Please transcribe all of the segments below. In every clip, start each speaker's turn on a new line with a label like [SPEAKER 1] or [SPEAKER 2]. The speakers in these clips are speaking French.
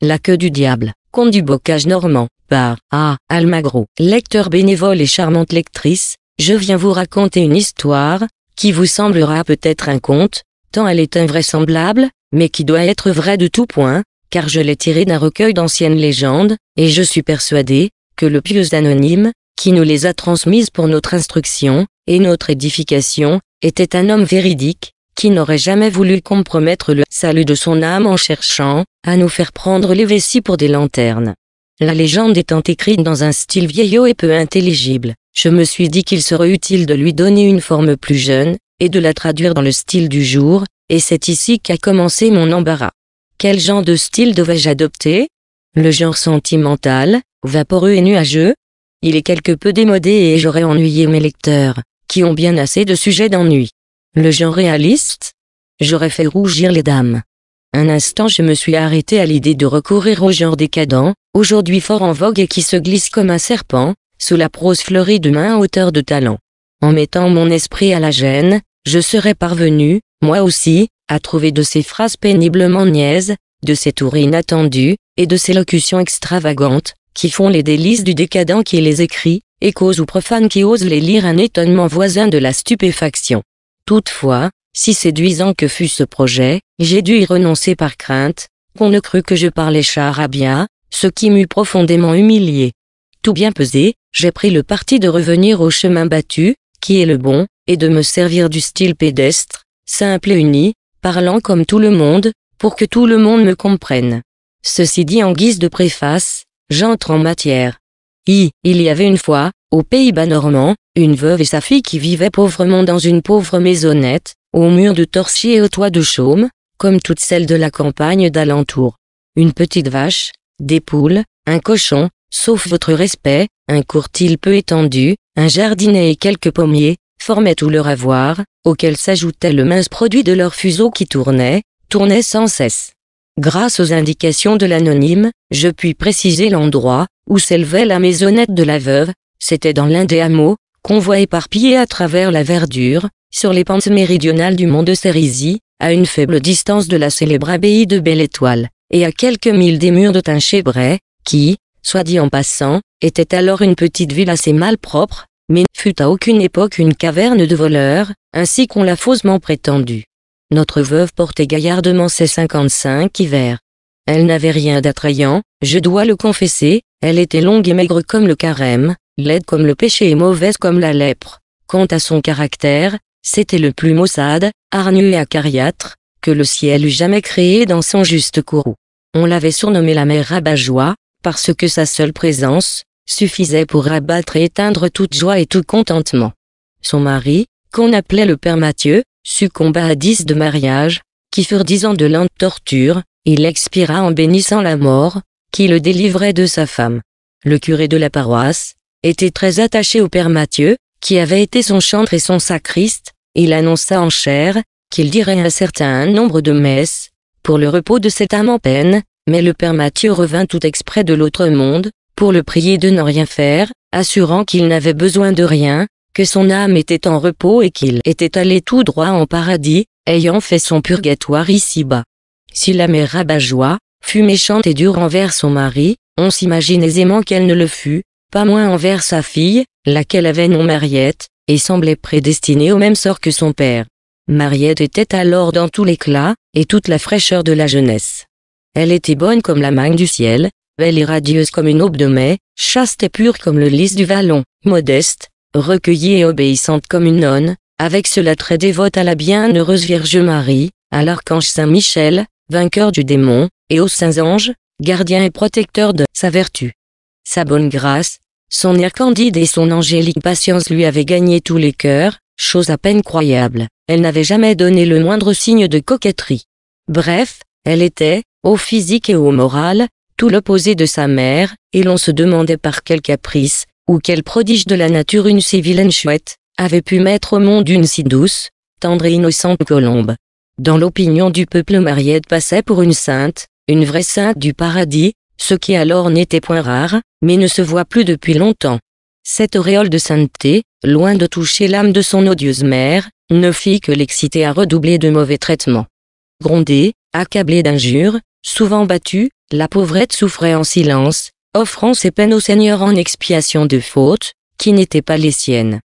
[SPEAKER 1] La queue du diable, conte du bocage normand, par A. Almagro. Lecteur bénévole et charmante lectrice, je viens vous raconter une histoire, qui vous semblera peut-être un conte, tant elle est invraisemblable, mais qui doit être vraie de tout point, car je l'ai tirée d'un recueil d'anciennes légendes, et je suis persuadé, que le pieux anonyme, qui nous les a transmises pour notre instruction, et notre édification, était un homme véridique, qui n'aurait jamais voulu compromettre le salut de son âme en cherchant à nous faire prendre les vessies pour des lanternes. La légende étant écrite dans un style vieillot et peu intelligible, je me suis dit qu'il serait utile de lui donner une forme plus jeune, et de la traduire dans le style du jour, et c'est ici qu'a commencé mon embarras. Quel genre de style devais-je adopter Le genre sentimental, vaporeux et nuageux Il est quelque peu démodé et j'aurais ennuyé mes lecteurs, qui ont bien assez de sujets d'ennui. Le genre réaliste J'aurais fait rougir les dames. Un instant je me suis arrêté à l'idée de recourir au genre décadent, aujourd'hui fort en vogue et qui se glisse comme un serpent, sous la prose fleurie de main à hauteur de talent. En mettant mon esprit à la gêne, je serais parvenu, moi aussi, à trouver de ces phrases péniblement niaises, de ces tours inattendues, et de ces locutions extravagantes, qui font les délices du décadent qui les écrit, et cause ou profanes qui osent les lire un étonnement voisin de la stupéfaction. Toutefois, si séduisant que fût ce projet, j'ai dû y renoncer par crainte, qu'on ne crût que je parlais charabia, ce qui m'eût profondément humilié. Tout bien pesé, j'ai pris le parti de revenir au chemin battu, qui est le bon, et de me servir du style pédestre, simple et uni, parlant comme tout le monde, pour que tout le monde me comprenne. Ceci dit en guise de préface, j'entre en matière. I, il y avait une fois, aux Pays-Bas normands, une veuve et sa fille qui vivaient pauvrement dans une pauvre maisonnette, aux murs de torchis et au toit de chaume, comme toutes celles de la campagne d'alentour. Une petite vache, des poules, un cochon, sauf votre respect, un courtil peu étendu, un jardinet et quelques pommiers, formaient tout leur avoir, auquel s'ajoutait le mince produit de leur fuseau qui tournait, tournait sans cesse. Grâce aux indications de l'anonyme, je puis préciser l'endroit où s'élevait la maisonnette de la veuve, c'était dans l'un des hameaux, qu'on voit éparpillés à travers la verdure, sur les pentes méridionales du mont de Sérisy, à une faible distance de la célèbre abbaye de Belle Étoile, et à quelques milles des murs de Tinchébray qui, soit dit en passant, était alors une petite ville assez malpropre, mais ne fut à aucune époque une caverne de voleurs, ainsi qu'on l'a faussement prétendu. Notre veuve portait gaillardement ses cinquante-cinq hivers. Elle n'avait rien d'attrayant, je dois le confesser, elle était longue et maigre comme le carême, laide comme le péché et mauvaise comme la lèpre. Quant à son caractère, c'était le plus maussade, harnu et acariâtre, que le ciel eût jamais créé dans son juste courroux. On l'avait surnommé la mère rabat-joie, parce que sa seule présence, suffisait pour abattre et éteindre toute joie et tout contentement. Son mari, qu'on appelait le père Mathieu, succomba à dix de mariage, qui furent dix ans de lentes torture, il expira en bénissant la mort, qui le délivrait de sa femme. Le curé de la paroisse, était très attaché au père Mathieu, qui avait été son chantre et son sacriste, il annonça en chair, qu'il dirait un certain nombre de messes, pour le repos de cette âme en peine, mais le père Mathieu revint tout exprès de l'autre monde, pour le prier de n'en rien faire, assurant qu'il n'avait besoin de rien, que son âme était en repos et qu'il était allé tout droit en paradis, ayant fait son purgatoire ici-bas. Si la mère rabajoie fut méchante et dure envers son mari, on s'imagine aisément qu'elle ne le fut, pas moins envers sa fille, laquelle avait nom Mariette, et semblait prédestinée au même sort que son père. Mariette était alors dans tout l'éclat, et toute la fraîcheur de la jeunesse. Elle était bonne comme la magne du ciel, belle et radieuse comme une aube de mai, chaste et pure comme le lys du vallon, modeste, recueillie et obéissante comme une nonne, avec cela très dévote à la bienheureuse Vierge Marie, à l'archange Saint-Michel, vainqueur du démon, et aux saints anges, gardien et protecteur de sa vertu. Sa bonne grâce, son air candide et son angélique patience lui avaient gagné tous les cœurs, chose à peine croyable, elle n'avait jamais donné le moindre signe de coquetterie. Bref, elle était, au physique et au moral, tout l'opposé de sa mère, et l'on se demandait par quel caprice, ou quel prodige de la nature une si vilaine chouette, avait pu mettre au monde une si douce, tendre et innocente colombe. Dans l'opinion du peuple Mariette passait pour une sainte, une vraie sainte du paradis, ce qui alors n'était point rare, mais ne se voit plus depuis longtemps. Cette auréole de sainteté, loin de toucher l'âme de son odieuse mère, ne fit que l'exciter à redoubler de mauvais traitements. Grondée, accablée d'injures, souvent battue, la pauvrette souffrait en silence, offrant ses peines au Seigneur en expiation de fautes, qui n'étaient pas les siennes.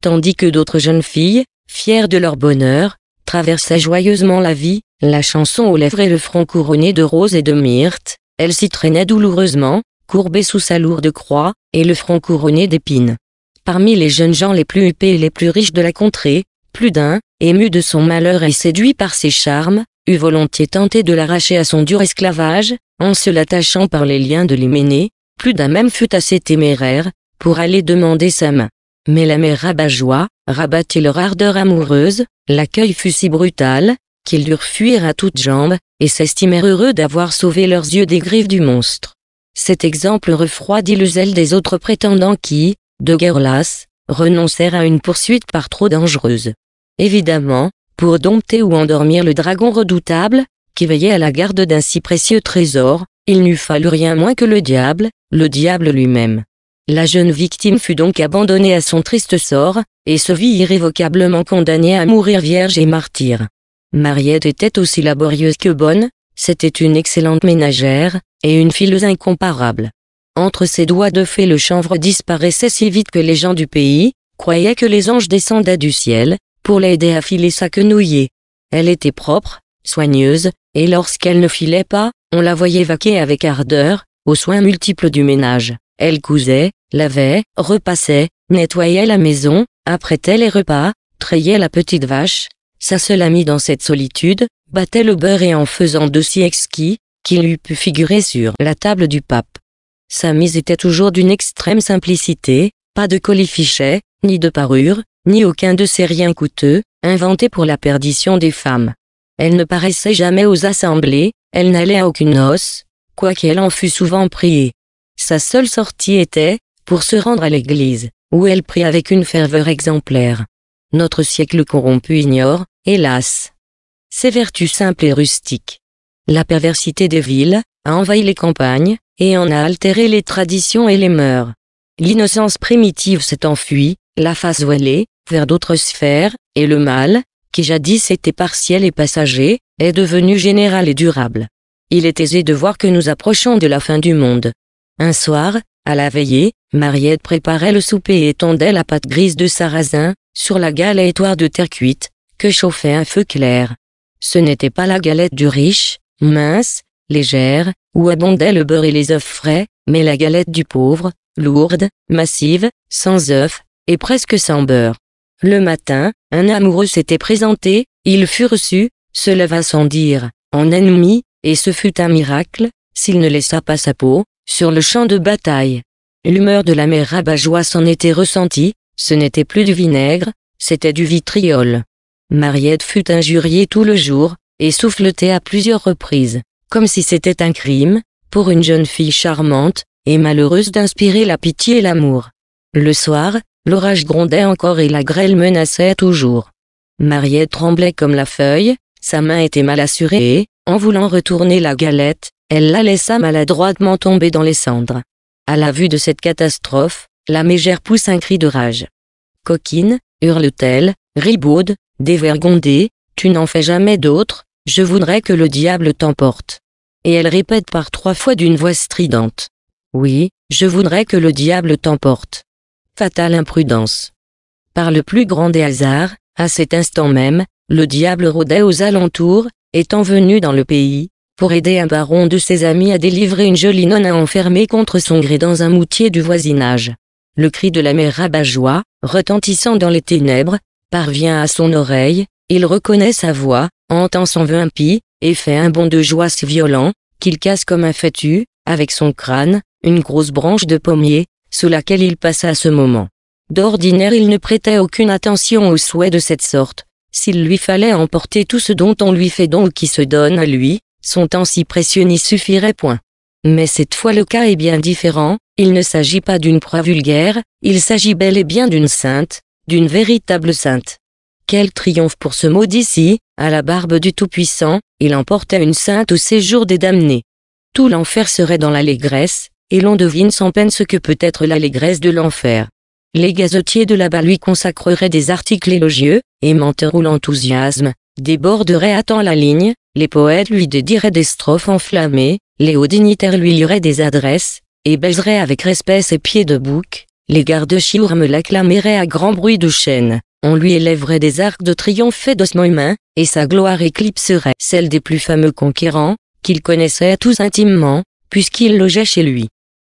[SPEAKER 1] Tandis que d'autres jeunes filles, fières de leur bonheur, traversaient joyeusement la vie, la chanson aux lèvres et le front couronné de roses et de myrtes, elle s'y traînait douloureusement, courbée sous sa lourde croix, et le front couronné d'épines. Parmi les jeunes gens les plus huppés et les plus riches de la contrée, plus d'un, ému de son malheur et séduit par ses charmes, eut volontiers tenté de l'arracher à son dur esclavage, en se l'attachant par les liens de l'hyménée, plus d'un même fut assez téméraire, pour aller demander sa main. Mais la mère rabat-joie, rabattit leur ardeur amoureuse, l'accueil fut si brutal, qu'ils durent fuir à toutes jambes, et s'estimèrent heureux d'avoir sauvé leurs yeux des griffes du monstre. Cet exemple refroidit le zèle des autres prétendants qui, de guerre lasse, renoncèrent à une poursuite par trop dangereuse. Évidemment, pour dompter ou endormir le dragon redoutable, qui veillait à la garde d'un si précieux trésor, il n'eût fallu rien moins que le diable, le diable lui-même. La jeune victime fut donc abandonnée à son triste sort, et se vit irrévocablement condamnée à mourir vierge et martyre. Mariette était aussi laborieuse que bonne, c'était une excellente ménagère, et une fileuse incomparable. Entre ses doigts de fée le chanvre disparaissait si vite que les gens du pays, croyaient que les anges descendaient du ciel, pour l'aider à filer sa quenouillée. Elle était propre, soigneuse, et lorsqu'elle ne filait pas, on la voyait vaquer avec ardeur, aux soins multiples du ménage. Elle cousait, lavait, repassait, nettoyait la maison, apprêtait les repas, trayait la petite vache, sa seule amie dans cette solitude, battait le beurre et en faisant de si exquis, qu'il eût pu figurer sur la table du pape. Sa mise était toujours d'une extrême simplicité, pas de colifichet, ni de parure, ni aucun de ces riens coûteux, inventés pour la perdition des femmes. Elle ne paraissait jamais aux assemblées, elle n'allait à aucune noce, quoiqu'elle en fût souvent priée. Sa seule sortie était, pour se rendre à l'église, où elle prie avec une ferveur exemplaire. Notre siècle corrompu ignore, Hélas ces vertus simples et rustiques. La perversité des villes a envahi les campagnes, et en a altéré les traditions et les mœurs. L'innocence primitive s'est enfuie, la face voilée, vers d'autres sphères, et le mal, qui jadis était partiel et passager, est devenu général et durable. Il est aisé de voir que nous approchons de la fin du monde. Un soir, à la veillée, Mariette préparait le souper et tendait la pâte grise de sarrasin, sur la gale à de terre cuite, que chauffait un feu clair. Ce n'était pas la galette du riche, mince, légère, où abondaient le beurre et les œufs frais, mais la galette du pauvre, lourde, massive, sans œufs, et presque sans beurre. Le matin, un amoureux s'était présenté, il fut reçu, se leva sans dire, en ennemi, et ce fut un miracle, s'il ne laissa pas sa peau, sur le champ de bataille. L'humeur de la mère rabat s'en était ressentie, ce n'était plus du vinaigre, c'était du vitriol. Mariette fut injuriée tout le jour, et souffletée à plusieurs reprises, comme si c'était un crime, pour une jeune fille charmante, et malheureuse d'inspirer la pitié et l'amour. Le soir, l'orage grondait encore et la grêle menaçait toujours. Mariette tremblait comme la feuille, sa main était mal assurée et, en voulant retourner la galette, elle la laissa maladroitement tomber dans les cendres. À la vue de cette catastrophe, la mégère pousse un cri de rage. Coquine, hurle-t-elle, ribaude, Dévergondé, tu n'en fais jamais d'autre, je voudrais que le diable t'emporte. Et elle répète par trois fois d'une voix stridente. Oui, je voudrais que le diable t'emporte. Fatale imprudence. Par le plus grand des hasards, à cet instant même, le diable rôdait aux alentours, étant venu dans le pays, pour aider un baron de ses amis à délivrer une jolie nonne enfermer contre son gré dans un moutier du voisinage. Le cri de la mère rabat retentissant dans les ténèbres, parvient à son oreille, il reconnaît sa voix, entend son vœu impie, et fait un bond de joie si violent, qu'il casse comme un fétu, avec son crâne, une grosse branche de pommier, sous laquelle il passa à ce moment. D'ordinaire il ne prêtait aucune attention aux souhaits de cette sorte, s'il lui fallait emporter tout ce dont on lui fait don ou qui se donne à lui, son temps si précieux n'y suffirait point. Mais cette fois le cas est bien différent, il ne s'agit pas d'une proie vulgaire, il s'agit bel et bien d'une sainte, d'une véritable sainte. Quel triomphe pour ce maudit d'ici, à la barbe du Tout-Puissant, il emportait une sainte au séjour des damnés. Tout l'enfer serait dans l'allégresse, et l'on devine sans peine ce que peut être l'allégresse de l'enfer. Les gazetiers de là-bas lui consacreraient des articles élogieux, et menteur où l'enthousiasme, déborderaient à temps la ligne, les poètes lui dédieraient des strophes enflammées, les hauts dignitaires lui liraient des adresses, et baiseraient avec respect ses pieds de bouc, les gardes chiourmes l'acclameraient à grand bruit de chaînes, on lui élèverait des arcs de triomphe et d'ossements humains, et sa gloire éclipserait celle des plus fameux conquérants, qu'il connaissait tous intimement, puisqu'il logeait chez lui.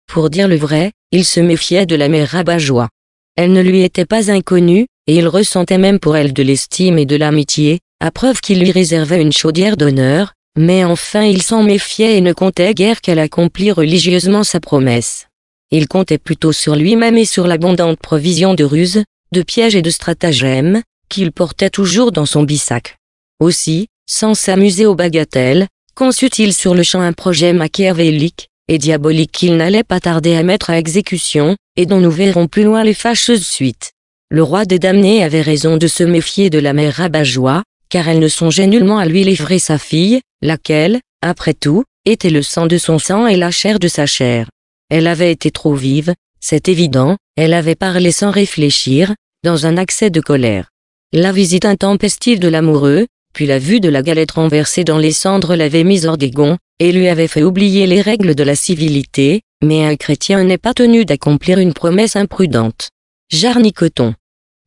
[SPEAKER 1] Pour dire le vrai, il se méfiait de la mère Rabat-Joie. Elle ne lui était pas inconnue, et il ressentait même pour elle de l'estime et de l'amitié, à preuve qu'il lui réservait une chaudière d'honneur, mais enfin il s'en méfiait et ne comptait guère qu'elle accomplit religieusement sa promesse. Il comptait plutôt sur lui-même et sur l'abondante provision de ruses, de pièges et de stratagèmes, qu'il portait toujours dans son bissac. Aussi, sans s'amuser aux bagatelles, conçut-il sur le champ un projet machiavélique, et diabolique qu'il n'allait pas tarder à mettre à exécution, et dont nous verrons plus loin les fâcheuses suites. Le roi des damnés avait raison de se méfier de la mère Rabajoie, car elle ne songeait nullement à lui livrer sa fille, laquelle, après tout, était le sang de son sang et la chair de sa chair. Elle avait été trop vive, c'est évident, elle avait parlé sans réfléchir, dans un accès de colère. La visite intempestive de l'amoureux, puis la vue de la galette renversée dans les cendres l'avait mise hors des gonds, et lui avait fait oublier les règles de la civilité, mais un chrétien n'est pas tenu d'accomplir une promesse imprudente. Jarnicoton.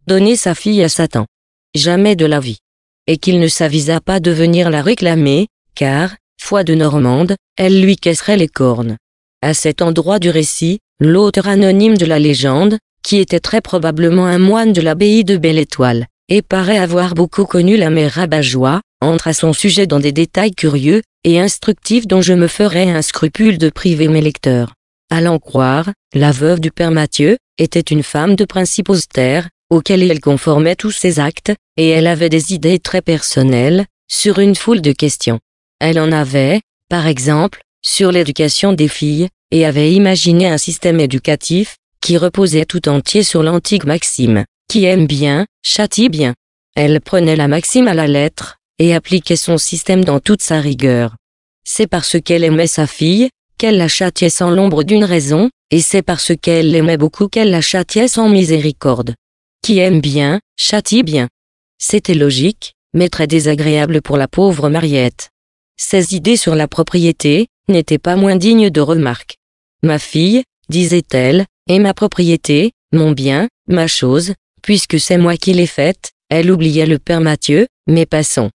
[SPEAKER 1] Donner sa fille à Satan. Jamais de la vie. Et qu'il ne s'avisa pas de venir la réclamer, car, foi de Normande, elle lui casserait les cornes. À cet endroit du récit, l'auteur anonyme de la légende, qui était très probablement un moine de l'abbaye de Belle Étoile, et paraît avoir beaucoup connu la mère Rabajoie, entre à son sujet dans des détails curieux et instructifs dont je me ferai un scrupule de priver mes lecteurs. À l'en croire, la veuve du père Mathieu était une femme de principe austère, auquel elle conformait tous ses actes, et elle avait des idées très personnelles, sur une foule de questions. Elle en avait, par exemple, sur l'éducation des filles, et avait imaginé un système éducatif, qui reposait tout entier sur l'antique maxime, qui aime bien, châtie bien. Elle prenait la maxime à la lettre, et appliquait son système dans toute sa rigueur. C'est parce qu'elle aimait sa fille, qu'elle la châtiait sans l'ombre d'une raison, et c'est parce qu'elle l'aimait beaucoup qu'elle la châtiait sans miséricorde. Qui aime bien, châtie bien. C'était logique, mais très désagréable pour la pauvre Mariette. Ses idées sur la propriété, n'était pas moins digne de remarque. Ma fille, disait-elle, est ma propriété, mon bien, ma chose, puisque c'est moi qui l'ai faite, elle oubliait le père Mathieu, mais passons.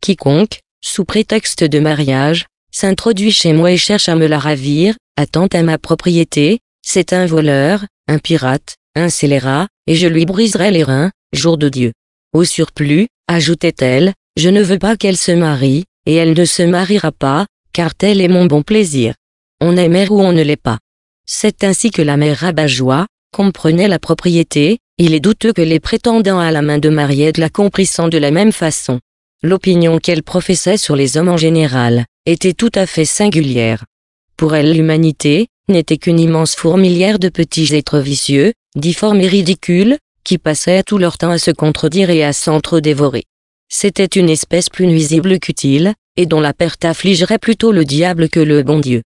[SPEAKER 1] Quiconque, sous prétexte de mariage, s'introduit chez moi et cherche à me la ravir, attend à ma propriété, c'est un voleur, un pirate, un scélérat, et je lui briserai les reins, jour de Dieu. Au surplus, ajoutait-elle, je ne veux pas qu'elle se marie, et elle ne se mariera pas, car tel est mon bon plaisir. On est mère ou on ne l'est pas. C'est ainsi que la mère Rabajoie comprenait la propriété, il est douteux que les prétendants à la main de Mariette la comprissent de la même façon. L'opinion qu'elle professait sur les hommes en général était tout à fait singulière. Pour elle l'humanité n'était qu'une immense fourmilière de petits êtres vicieux, difformes et ridicules, qui passaient tout leur temps à se contredire et à s'entre-dévorer. C'était une espèce plus nuisible qu'utile, et dont la perte affligerait plutôt le diable que le bon Dieu.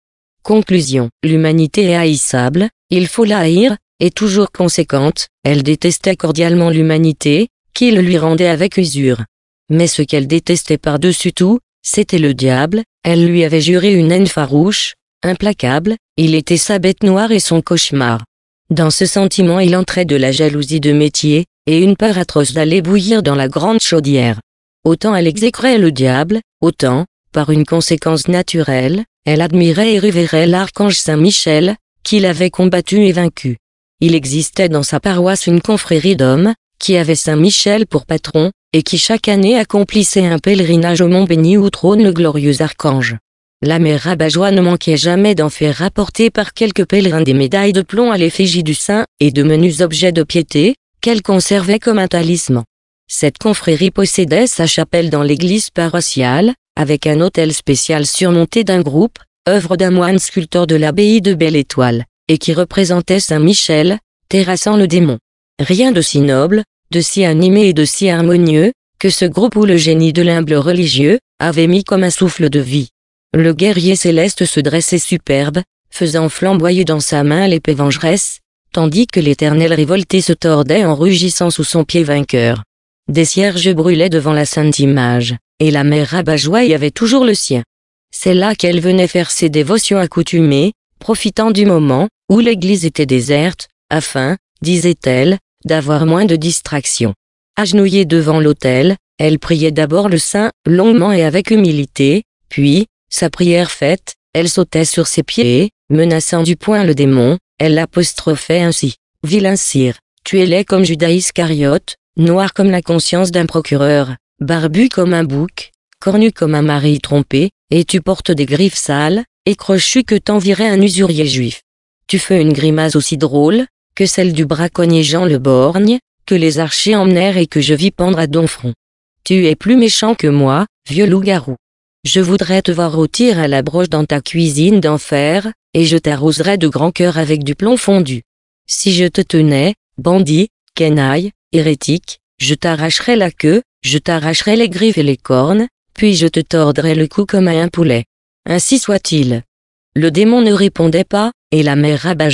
[SPEAKER 1] Conclusion. L'humanité est haïssable, il faut la haïr, et toujours conséquente, elle détestait cordialement l'humanité, qui le lui rendait avec usure. Mais ce qu'elle détestait par-dessus tout, c'était le diable, elle lui avait juré une haine farouche, implacable, il était sa bête noire et son cauchemar. Dans ce sentiment il entrait de la jalousie de métier, et une peur atroce d'aller bouillir dans la grande chaudière. Autant elle exécrait le diable, Autant, par une conséquence naturelle, elle admirait et révérait l'archange Saint-Michel, qu'il avait combattu et vaincu. Il existait dans sa paroisse une confrérie d'hommes, qui avait Saint-Michel pour patron, et qui chaque année accomplissait un pèlerinage au Mont Béni où trône le glorieux archange. La mère Rabajoie ne manquait jamais d'en faire rapporter par quelques pèlerins des médailles de plomb à l'effigie du saint, et de menus objets de piété, qu'elle conservait comme un talisman. Cette confrérie possédait sa chapelle dans l'église paroissiale, avec un autel spécial surmonté d'un groupe, œuvre d'un moine sculpteur de l'abbaye de Belle Étoile, et qui représentait Saint Michel, terrassant le démon. Rien de si noble, de si animé et de si harmonieux, que ce groupe où le génie de l'humble religieux, avait mis comme un souffle de vie. Le guerrier céleste se dressait superbe, faisant flamboyer dans sa main l'épée vengeresse, tandis que l'éternel révolté se tordait en rugissant sous son pied vainqueur. Des cierges brûlaient devant la sainte image, et la mère rabat-joie y avait toujours le sien. C'est là qu'elle venait faire ses dévotions accoutumées, profitant du moment où l'église était déserte, afin, disait-elle, d'avoir moins de distractions. Agenouillée devant l'autel, elle priait d'abord le saint, longuement et avec humilité, puis, sa prière faite, elle sautait sur ses pieds et, menaçant du poing le démon, elle l'apostrophait ainsi. Vilain tu es les comme Judas Iscariote, noir comme la conscience d'un procureur, barbu comme un bouc, cornu comme un mari trompé, et tu portes des griffes sales, et crochues que t'envirait un usurier juif. Tu fais une grimace aussi drôle, que celle du braconnier Jean le Borgne, que les archers emmenèrent et que je vis pendre à Donfront. Tu es plus méchant que moi, vieux loup-garou. Je voudrais te voir rôtir à la broche dans ta cuisine d'enfer, et je t'arroserais de grand cœur avec du plomb fondu. Si je te tenais, bandit, canaille hérétique, je t'arracherai la queue, je t'arracherai les griffes et les cornes, puis je te tordrai le cou comme à un poulet. Ainsi soit-il. Le démon ne répondait pas, et la mère rabat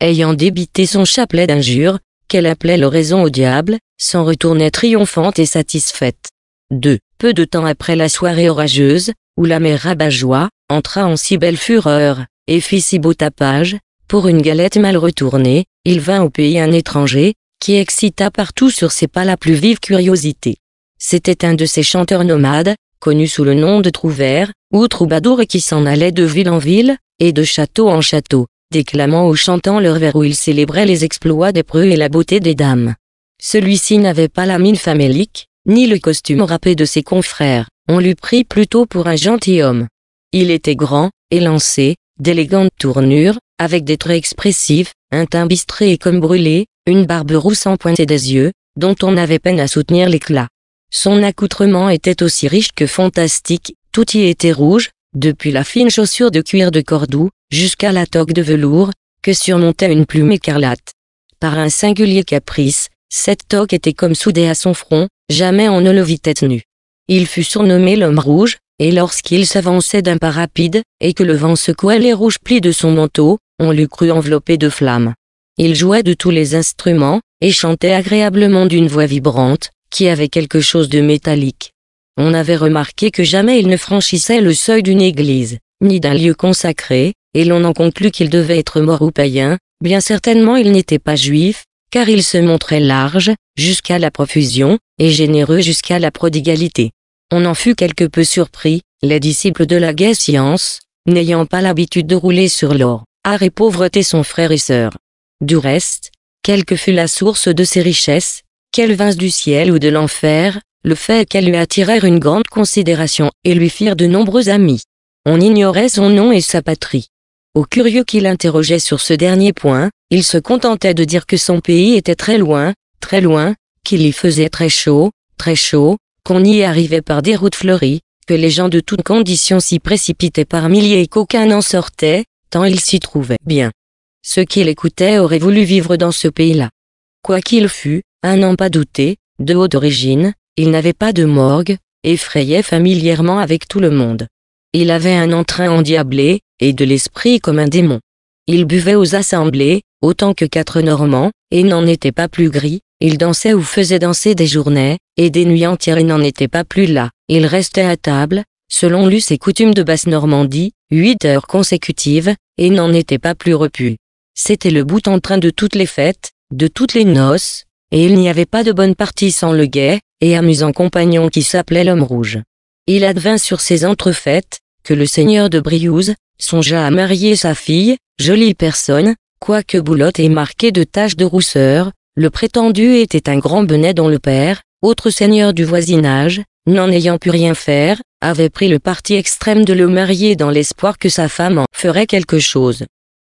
[SPEAKER 1] ayant débité son chapelet d'injures, qu'elle appelait l'oraison au diable, s'en retournait triomphante et satisfaite. 2. Peu de temps après la soirée orageuse, où la mère rabat entra en si belle fureur, et fit si beau tapage, pour une galette mal retournée, il vint au pays un étranger, qui excita partout sur ses pas la plus vive curiosité. C'était un de ces chanteurs nomades, connus sous le nom de Trouvert, ou Troubadour qui s'en allait de ville en ville, et de château en château, déclamant ou chantant leur vers où ils célébraient les exploits des preux et la beauté des dames. Celui-ci n'avait pas la mine famélique, ni le costume râpé de ses confrères, on l'eût pris plutôt pour un gentilhomme. Il était grand, élancé, d'élégantes tournures, avec des traits expressifs, un teint bistré et comme brûlé, une barbe rousse en pointe et des yeux, dont on avait peine à soutenir l'éclat. Son accoutrement était aussi riche que fantastique, tout y était rouge, depuis la fine chaussure de cuir de cordoue, jusqu'à la toque de velours, que surmontait une plume écarlate. Par un singulier caprice, cette toque était comme soudée à son front, jamais on ne le vit tête nue. Il fut surnommé l'homme rouge, et lorsqu'il s'avançait d'un pas rapide, et que le vent secouait les rouges plis de son manteau, on l'eût cru enveloppé de flammes. Il jouait de tous les instruments, et chantait agréablement d'une voix vibrante, qui avait quelque chose de métallique. On avait remarqué que jamais il ne franchissait le seuil d'une église, ni d'un lieu consacré, et l'on en conclut qu'il devait être mort ou païen, bien certainement il n'était pas juif, car il se montrait large, jusqu'à la profusion, et généreux jusqu'à la prodigalité. On en fut quelque peu surpris, les disciples de la gaie science, n'ayant pas l'habitude de rouler sur l'or, art et pauvreté son frère et sœur. Du reste, quelle que fût la source de ses richesses, qu'elles vinssent du ciel ou de l'enfer, le fait qu'elles lui attirèrent une grande considération et lui firent de nombreux amis. On ignorait son nom et sa patrie. Au curieux qui l'interrogeait sur ce dernier point, il se contentait de dire que son pays était très loin, très loin, qu'il y faisait très chaud, très chaud, qu'on y arrivait par des routes fleuries, que les gens de toutes conditions s'y précipitaient par milliers et qu'aucun n'en sortait, tant il s'y trouvait bien. Ceux qui l'écoutaient auraient voulu vivre dans ce pays-là. Quoi qu'il fût, un n'en pas douté, de haute origine, il n'avait pas de morgue, et frayait familièrement avec tout le monde. Il avait un entrain endiablé, et de l'esprit comme un démon. Il buvait aux assemblées, autant que quatre Normands, et n'en était pas plus gris, il dansait ou faisait danser des journées, et des nuits entières et n'en était pas plus là. Il restait à table, selon l'us et coutume de Basse-Normandie, huit heures consécutives, et n'en était pas plus repu. C'était le bout en train de toutes les fêtes, de toutes les noces, et il n'y avait pas de bonne partie sans le gai, et amusant compagnon qui s'appelait l'homme rouge. Il advint sur ces entrefaites, que le seigneur de Briouze, songea à marier sa fille, jolie personne, quoique boulotte et marquée de taches de rousseur, le prétendu était un grand benet dont le père, autre seigneur du voisinage, n'en ayant pu rien faire, avait pris le parti extrême de le marier dans l'espoir que sa femme en ferait quelque chose.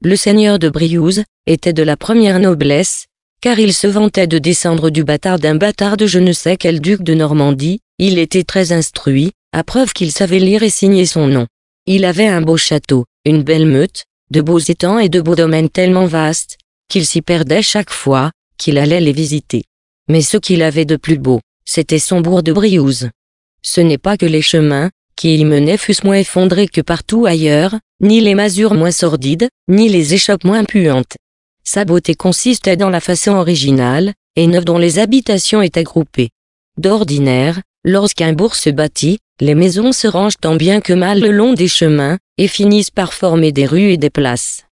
[SPEAKER 1] Le seigneur de Briouze était de la première noblesse, car il se vantait de descendre du bâtard d'un bâtard de je ne sais quel duc de Normandie, il était très instruit, à preuve qu'il savait lire et signer son nom. Il avait un beau château, une belle meute, de beaux étangs et de beaux domaines tellement vastes, qu'il s'y perdait chaque fois, qu'il allait les visiter. Mais ce qu'il avait de plus beau, c'était son bourg de Briouze. Ce n'est pas que les chemins, qui y menaient fussent moins effondrés que partout ailleurs, ni les masures moins sordides, ni les échoppes moins puantes. Sa beauté consistait dans la façon originale, et neuve dont les habitations étaient groupées. D'ordinaire, lorsqu'un bourg se bâtit, les maisons se rangent tant bien que mal le long des chemins, et finissent par former des rues et des places.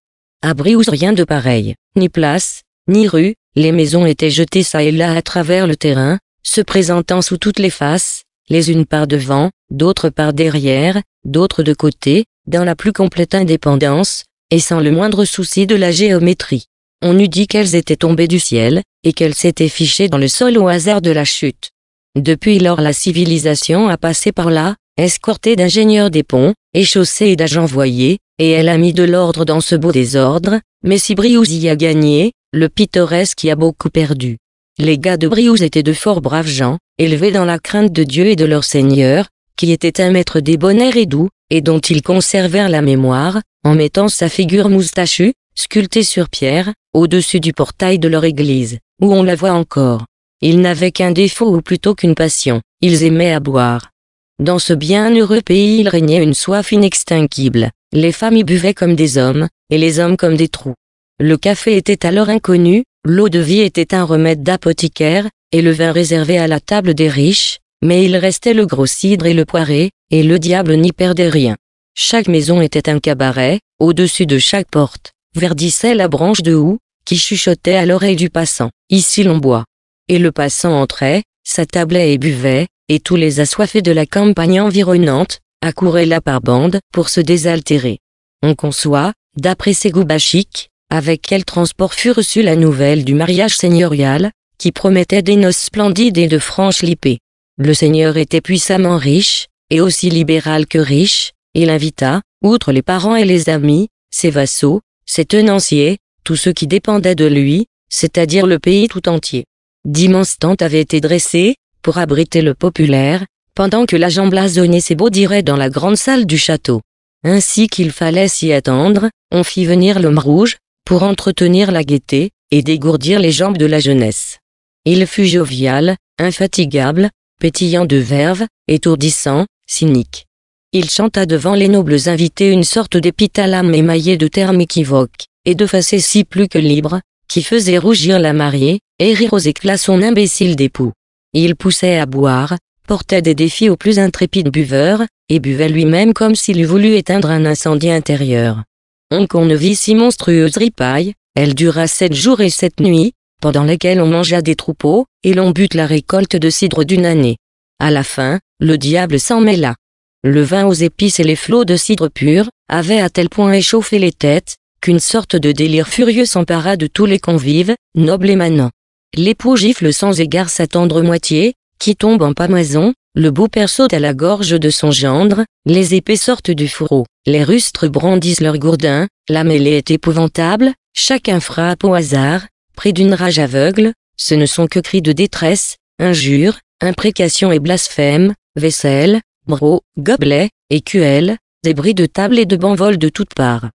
[SPEAKER 1] À Briouze rien de pareil, ni place, ni rue, les maisons étaient jetées çà et là à travers le terrain, se présentant sous toutes les faces, les unes par devant, d'autres par derrière, d'autres de côté, dans la plus complète indépendance, et sans le moindre souci de la géométrie. On eût dit qu'elles étaient tombées du ciel, et qu'elles s'étaient fichées dans le sol au hasard de la chute. Depuis lors la civilisation a passé par là, escortée d'ingénieurs des ponts, et et d'agents voyés, et elle a mis de l'ordre dans ce beau désordre, mais si y a gagné, le pittoresque y a beaucoup perdu. Les gars de Briouze étaient de fort braves gens, élevés dans la crainte de Dieu et de leur Seigneur, qui était un maître débonnaire et doux, et dont ils conservèrent la mémoire, en mettant sa figure moustachue, sculptée sur pierre, au-dessus du portail de leur église, où on la voit encore. Ils n'avaient qu'un défaut ou plutôt qu'une passion, ils aimaient à boire. Dans ce bienheureux pays il régnait une soif inextinguible, les femmes y buvaient comme des hommes, et les hommes comme des trous. Le café était alors inconnu, l'eau de vie était un remède d'apothicaire, et le vin réservé à la table des riches, mais il restait le gros cidre et le poiré, et le diable n'y perdait rien. Chaque maison était un cabaret, au-dessus de chaque porte, verdissait la branche de houx, qui chuchotait à l'oreille du passant. Ici l'on boit. Et le passant entrait, s'attablait et buvait, et tous les assoiffés de la campagne environnante, accouraient là par bandes pour se désaltérer. On conçoit, d'après ces goûts bachiques, avec quel transport fut reçue la nouvelle du mariage seigneurial, qui promettait des noces splendides et de franches lipées. Le seigneur était puissamment riche, et aussi libéral que riche, il invita, outre les parents et les amis, ses vassaux, ses tenanciers, tous ceux qui dépendaient de lui, c'est-à-dire le pays tout entier. D'immenses tentes avaient été dressées, pour abriter le populaire, pendant que l'agent blasonné s'ébaudirait dans la grande salle du château. Ainsi qu'il fallait s'y attendre, on fit venir l'homme rouge, pour entretenir la gaieté et dégourdir les jambes de la jeunesse. Il fut jovial, infatigable, pétillant de verve, étourdissant, cynique. Il chanta devant les nobles invités une sorte d'épithalame émaillée de termes équivoques, et de si plus que libres, qui faisait rougir la mariée, et rire aux éclats son imbécile d'époux. Il poussait à boire, portait des défis aux plus intrépides buveurs, et buvait lui-même comme s'il eût voulu éteindre un incendie intérieur. On qu'on ne vit si monstrueuse ripaille, elle dura sept jours et sept nuits, pendant lesquels on mangea des troupeaux, et l'on bute la récolte de cidre d'une année. À la fin, le diable s'en mêla. Le vin aux épices et les flots de cidre pur, avaient à tel point échauffé les têtes, qu'une sorte de délire furieux s'empara de tous les convives, nobles et manants. L'époux gifle sans égard sa tendre moitié, qui tombe en pamoison. Le beau-père saute à la gorge de son gendre, les épées sortent du fourreau, les rustres brandissent leurs gourdins, la mêlée est épouvantable, chacun frappe au hasard, pris d'une rage aveugle, ce ne sont que cris de détresse, injures, imprécations et blasphèmes, vaisselles, brocs, gobelets, écuelles, débris de table et de volent de toutes parts.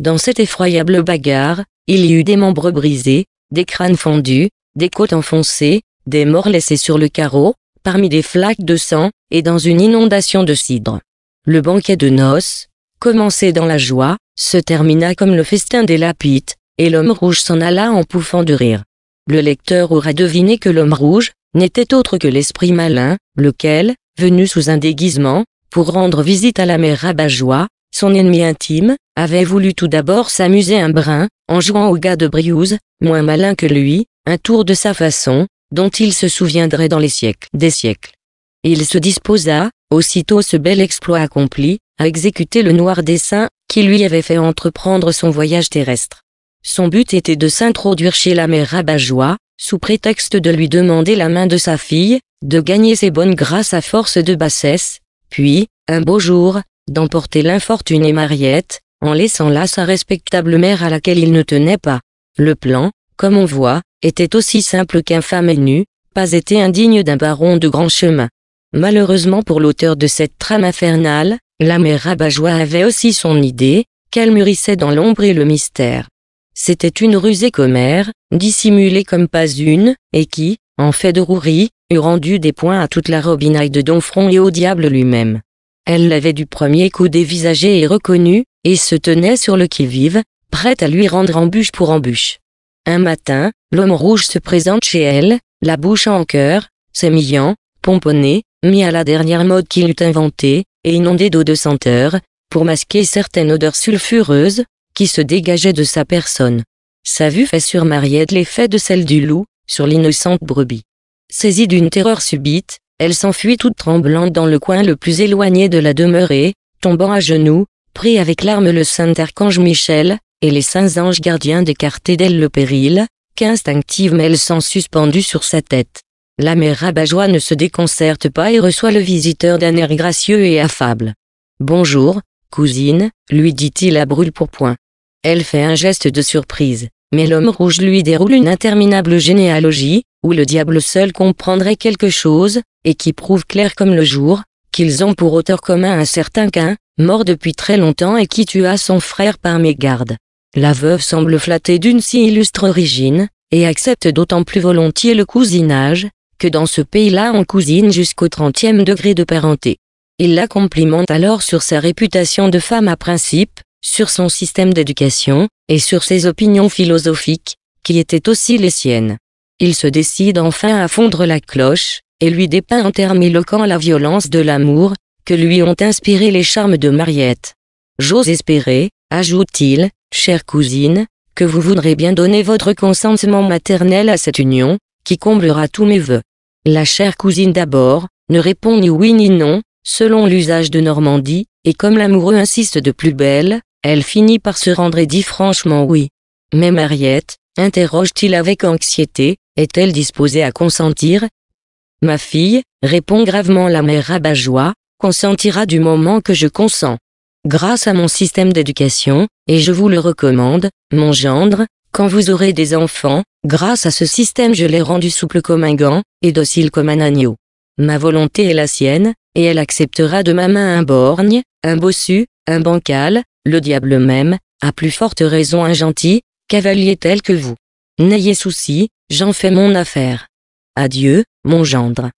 [SPEAKER 1] Dans cette effroyable bagarre, il y eut des membres brisés, des crânes fendus, des côtes enfoncées, des morts laissés sur le carreau, parmi des flaques de sang et dans une inondation de cidre. Le banquet de noces, commencé dans la joie, se termina comme le festin des lapites, et l'homme rouge s'en alla en pouffant de rire. Le lecteur aura deviné que l'homme rouge n'était autre que l'esprit malin, lequel, venu sous un déguisement, pour rendre visite à la mère rabat son ennemi intime, avait voulu tout d'abord s'amuser un brin, en jouant au gars de Briouze, moins malin que lui, un tour de sa façon, dont il se souviendrait dans les siècles des siècles. Il se disposa, aussitôt ce bel exploit accompli, à exécuter le noir dessein qui lui avait fait entreprendre son voyage terrestre. Son but était de s'introduire chez la mère Rabajoie, sous prétexte de lui demander la main de sa fille, de gagner ses bonnes grâces à force de bassesse, puis, un beau jour, d'emporter l'infortunée Mariette, en laissant là sa respectable mère à laquelle il ne tenait pas. Le plan, comme on voit, était aussi simple qu'infâme et nu, pas été indigne d'un baron de grand chemin. Malheureusement pour l'auteur de cette trame infernale, la mère rabajoie avait aussi son idée, qu'elle mûrissait dans l'ombre et le mystère. C'était une rusée commère, dissimulée comme pas une, et qui, en fait de rouerie, eût rendu des points à toute la robinaille de Donfron et au diable lui-même. Elle l'avait du premier coup dévisagé et reconnu, et se tenait sur le qui-vive, prête à lui rendre embûche pour embûche. Un matin, l'homme rouge se présente chez elle, la bouche en cœur, sémillant, pomponné, mis à la dernière mode qu'il eût inventée, et inondé d'eau de senteur, pour masquer certaines odeurs sulfureuses, qui se dégageaient de sa personne. Sa vue fait sur Mariette l'effet de celle du loup, sur l'innocente brebis. Saisie d'une terreur subite, elle s'enfuit toute tremblante dans le coin le plus éloigné de la demeure et, tombant à genoux, prit avec larmes le saint archange Michel, et les saints anges gardiens d'écarter d'elle le péril, qu'instinctivement elle sent suspendu sur sa tête. La mère rabajoie ne se déconcerte pas et reçoit le visiteur d'un air gracieux et affable. Bonjour, cousine, lui dit-il à brûle pour point. Elle fait un geste de surprise, mais l'homme rouge lui déroule une interminable généalogie, où le diable seul comprendrait quelque chose, et qui prouve clair comme le jour, qu'ils ont pour auteur commun un certain qu'un, mort depuis très longtemps et qui tua son frère par mégarde. La veuve semble flattée d'une si illustre origine, et accepte d'autant plus volontiers le cousinage, que dans ce pays-là on cousine jusqu'au trentième degré de parenté. Il la complimente alors sur sa réputation de femme à principe, sur son système d'éducation, et sur ses opinions philosophiques, qui étaient aussi les siennes. Il se décide enfin à fondre la cloche, et lui dépeint en termes éloquents la violence de l'amour, que lui ont inspiré les charmes de Mariette. J'ose espérer, ajoute-t-il, chère cousine, que vous voudrez bien donner votre consentement maternel à cette union, qui comblera tous mes voeux. La chère cousine d'abord, ne répond ni oui ni non, selon l'usage de Normandie, et comme l'amoureux insiste de plus belle, elle finit par se rendre et dit franchement oui. Mais Mariette, interroge-t-il avec anxiété, est-elle disposée à consentir Ma fille, répond gravement la mère rabat consentira du moment que je consens grâce à mon système d'éducation, et je vous le recommande, mon gendre, quand vous aurez des enfants, grâce à ce système je l'ai rendu souple comme un gant, et docile comme un agneau. Ma volonté est la sienne, et elle acceptera de ma main un borgne, un bossu, un bancal, le diable même, à plus forte raison un gentil, cavalier tel que vous. N'ayez souci, j'en fais mon affaire. Adieu, mon gendre.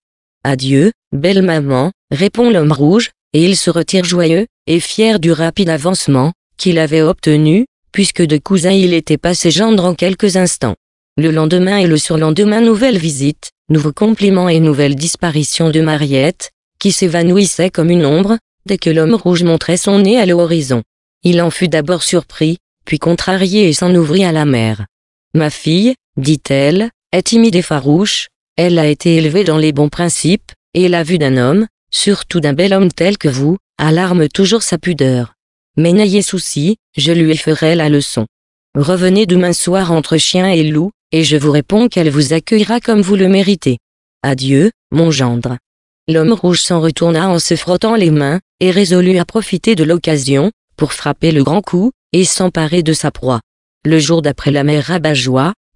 [SPEAKER 1] Adieu, belle maman, répond l'homme rouge, et il se retire joyeux, et fier du rapide avancement qu'il avait obtenu, puisque de cousin il était passé gendre en quelques instants. Le lendemain et le surlendemain nouvelle visite, nouveaux compliments et nouvelle disparition de Mariette, qui s'évanouissait comme une ombre, dès que l'homme rouge montrait son nez à l'horizon. Il en fut d'abord surpris, puis contrarié et s'en ouvrit à la mère. Ma fille, dit-elle, est timide et farouche, elle a été élevée dans les bons principes, et la vue d'un homme, surtout d'un bel homme tel que vous, alarme toujours sa pudeur. Mais n'ayez souci, je lui ferai la leçon. Revenez demain soir entre chien et loup, et je vous réponds qu'elle vous accueillera comme vous le méritez. Adieu, mon gendre. L'homme rouge s'en retourna en se frottant les mains, et résolut à profiter de l'occasion, pour frapper le grand coup, et s'emparer de sa proie. Le jour d'après la mère rabat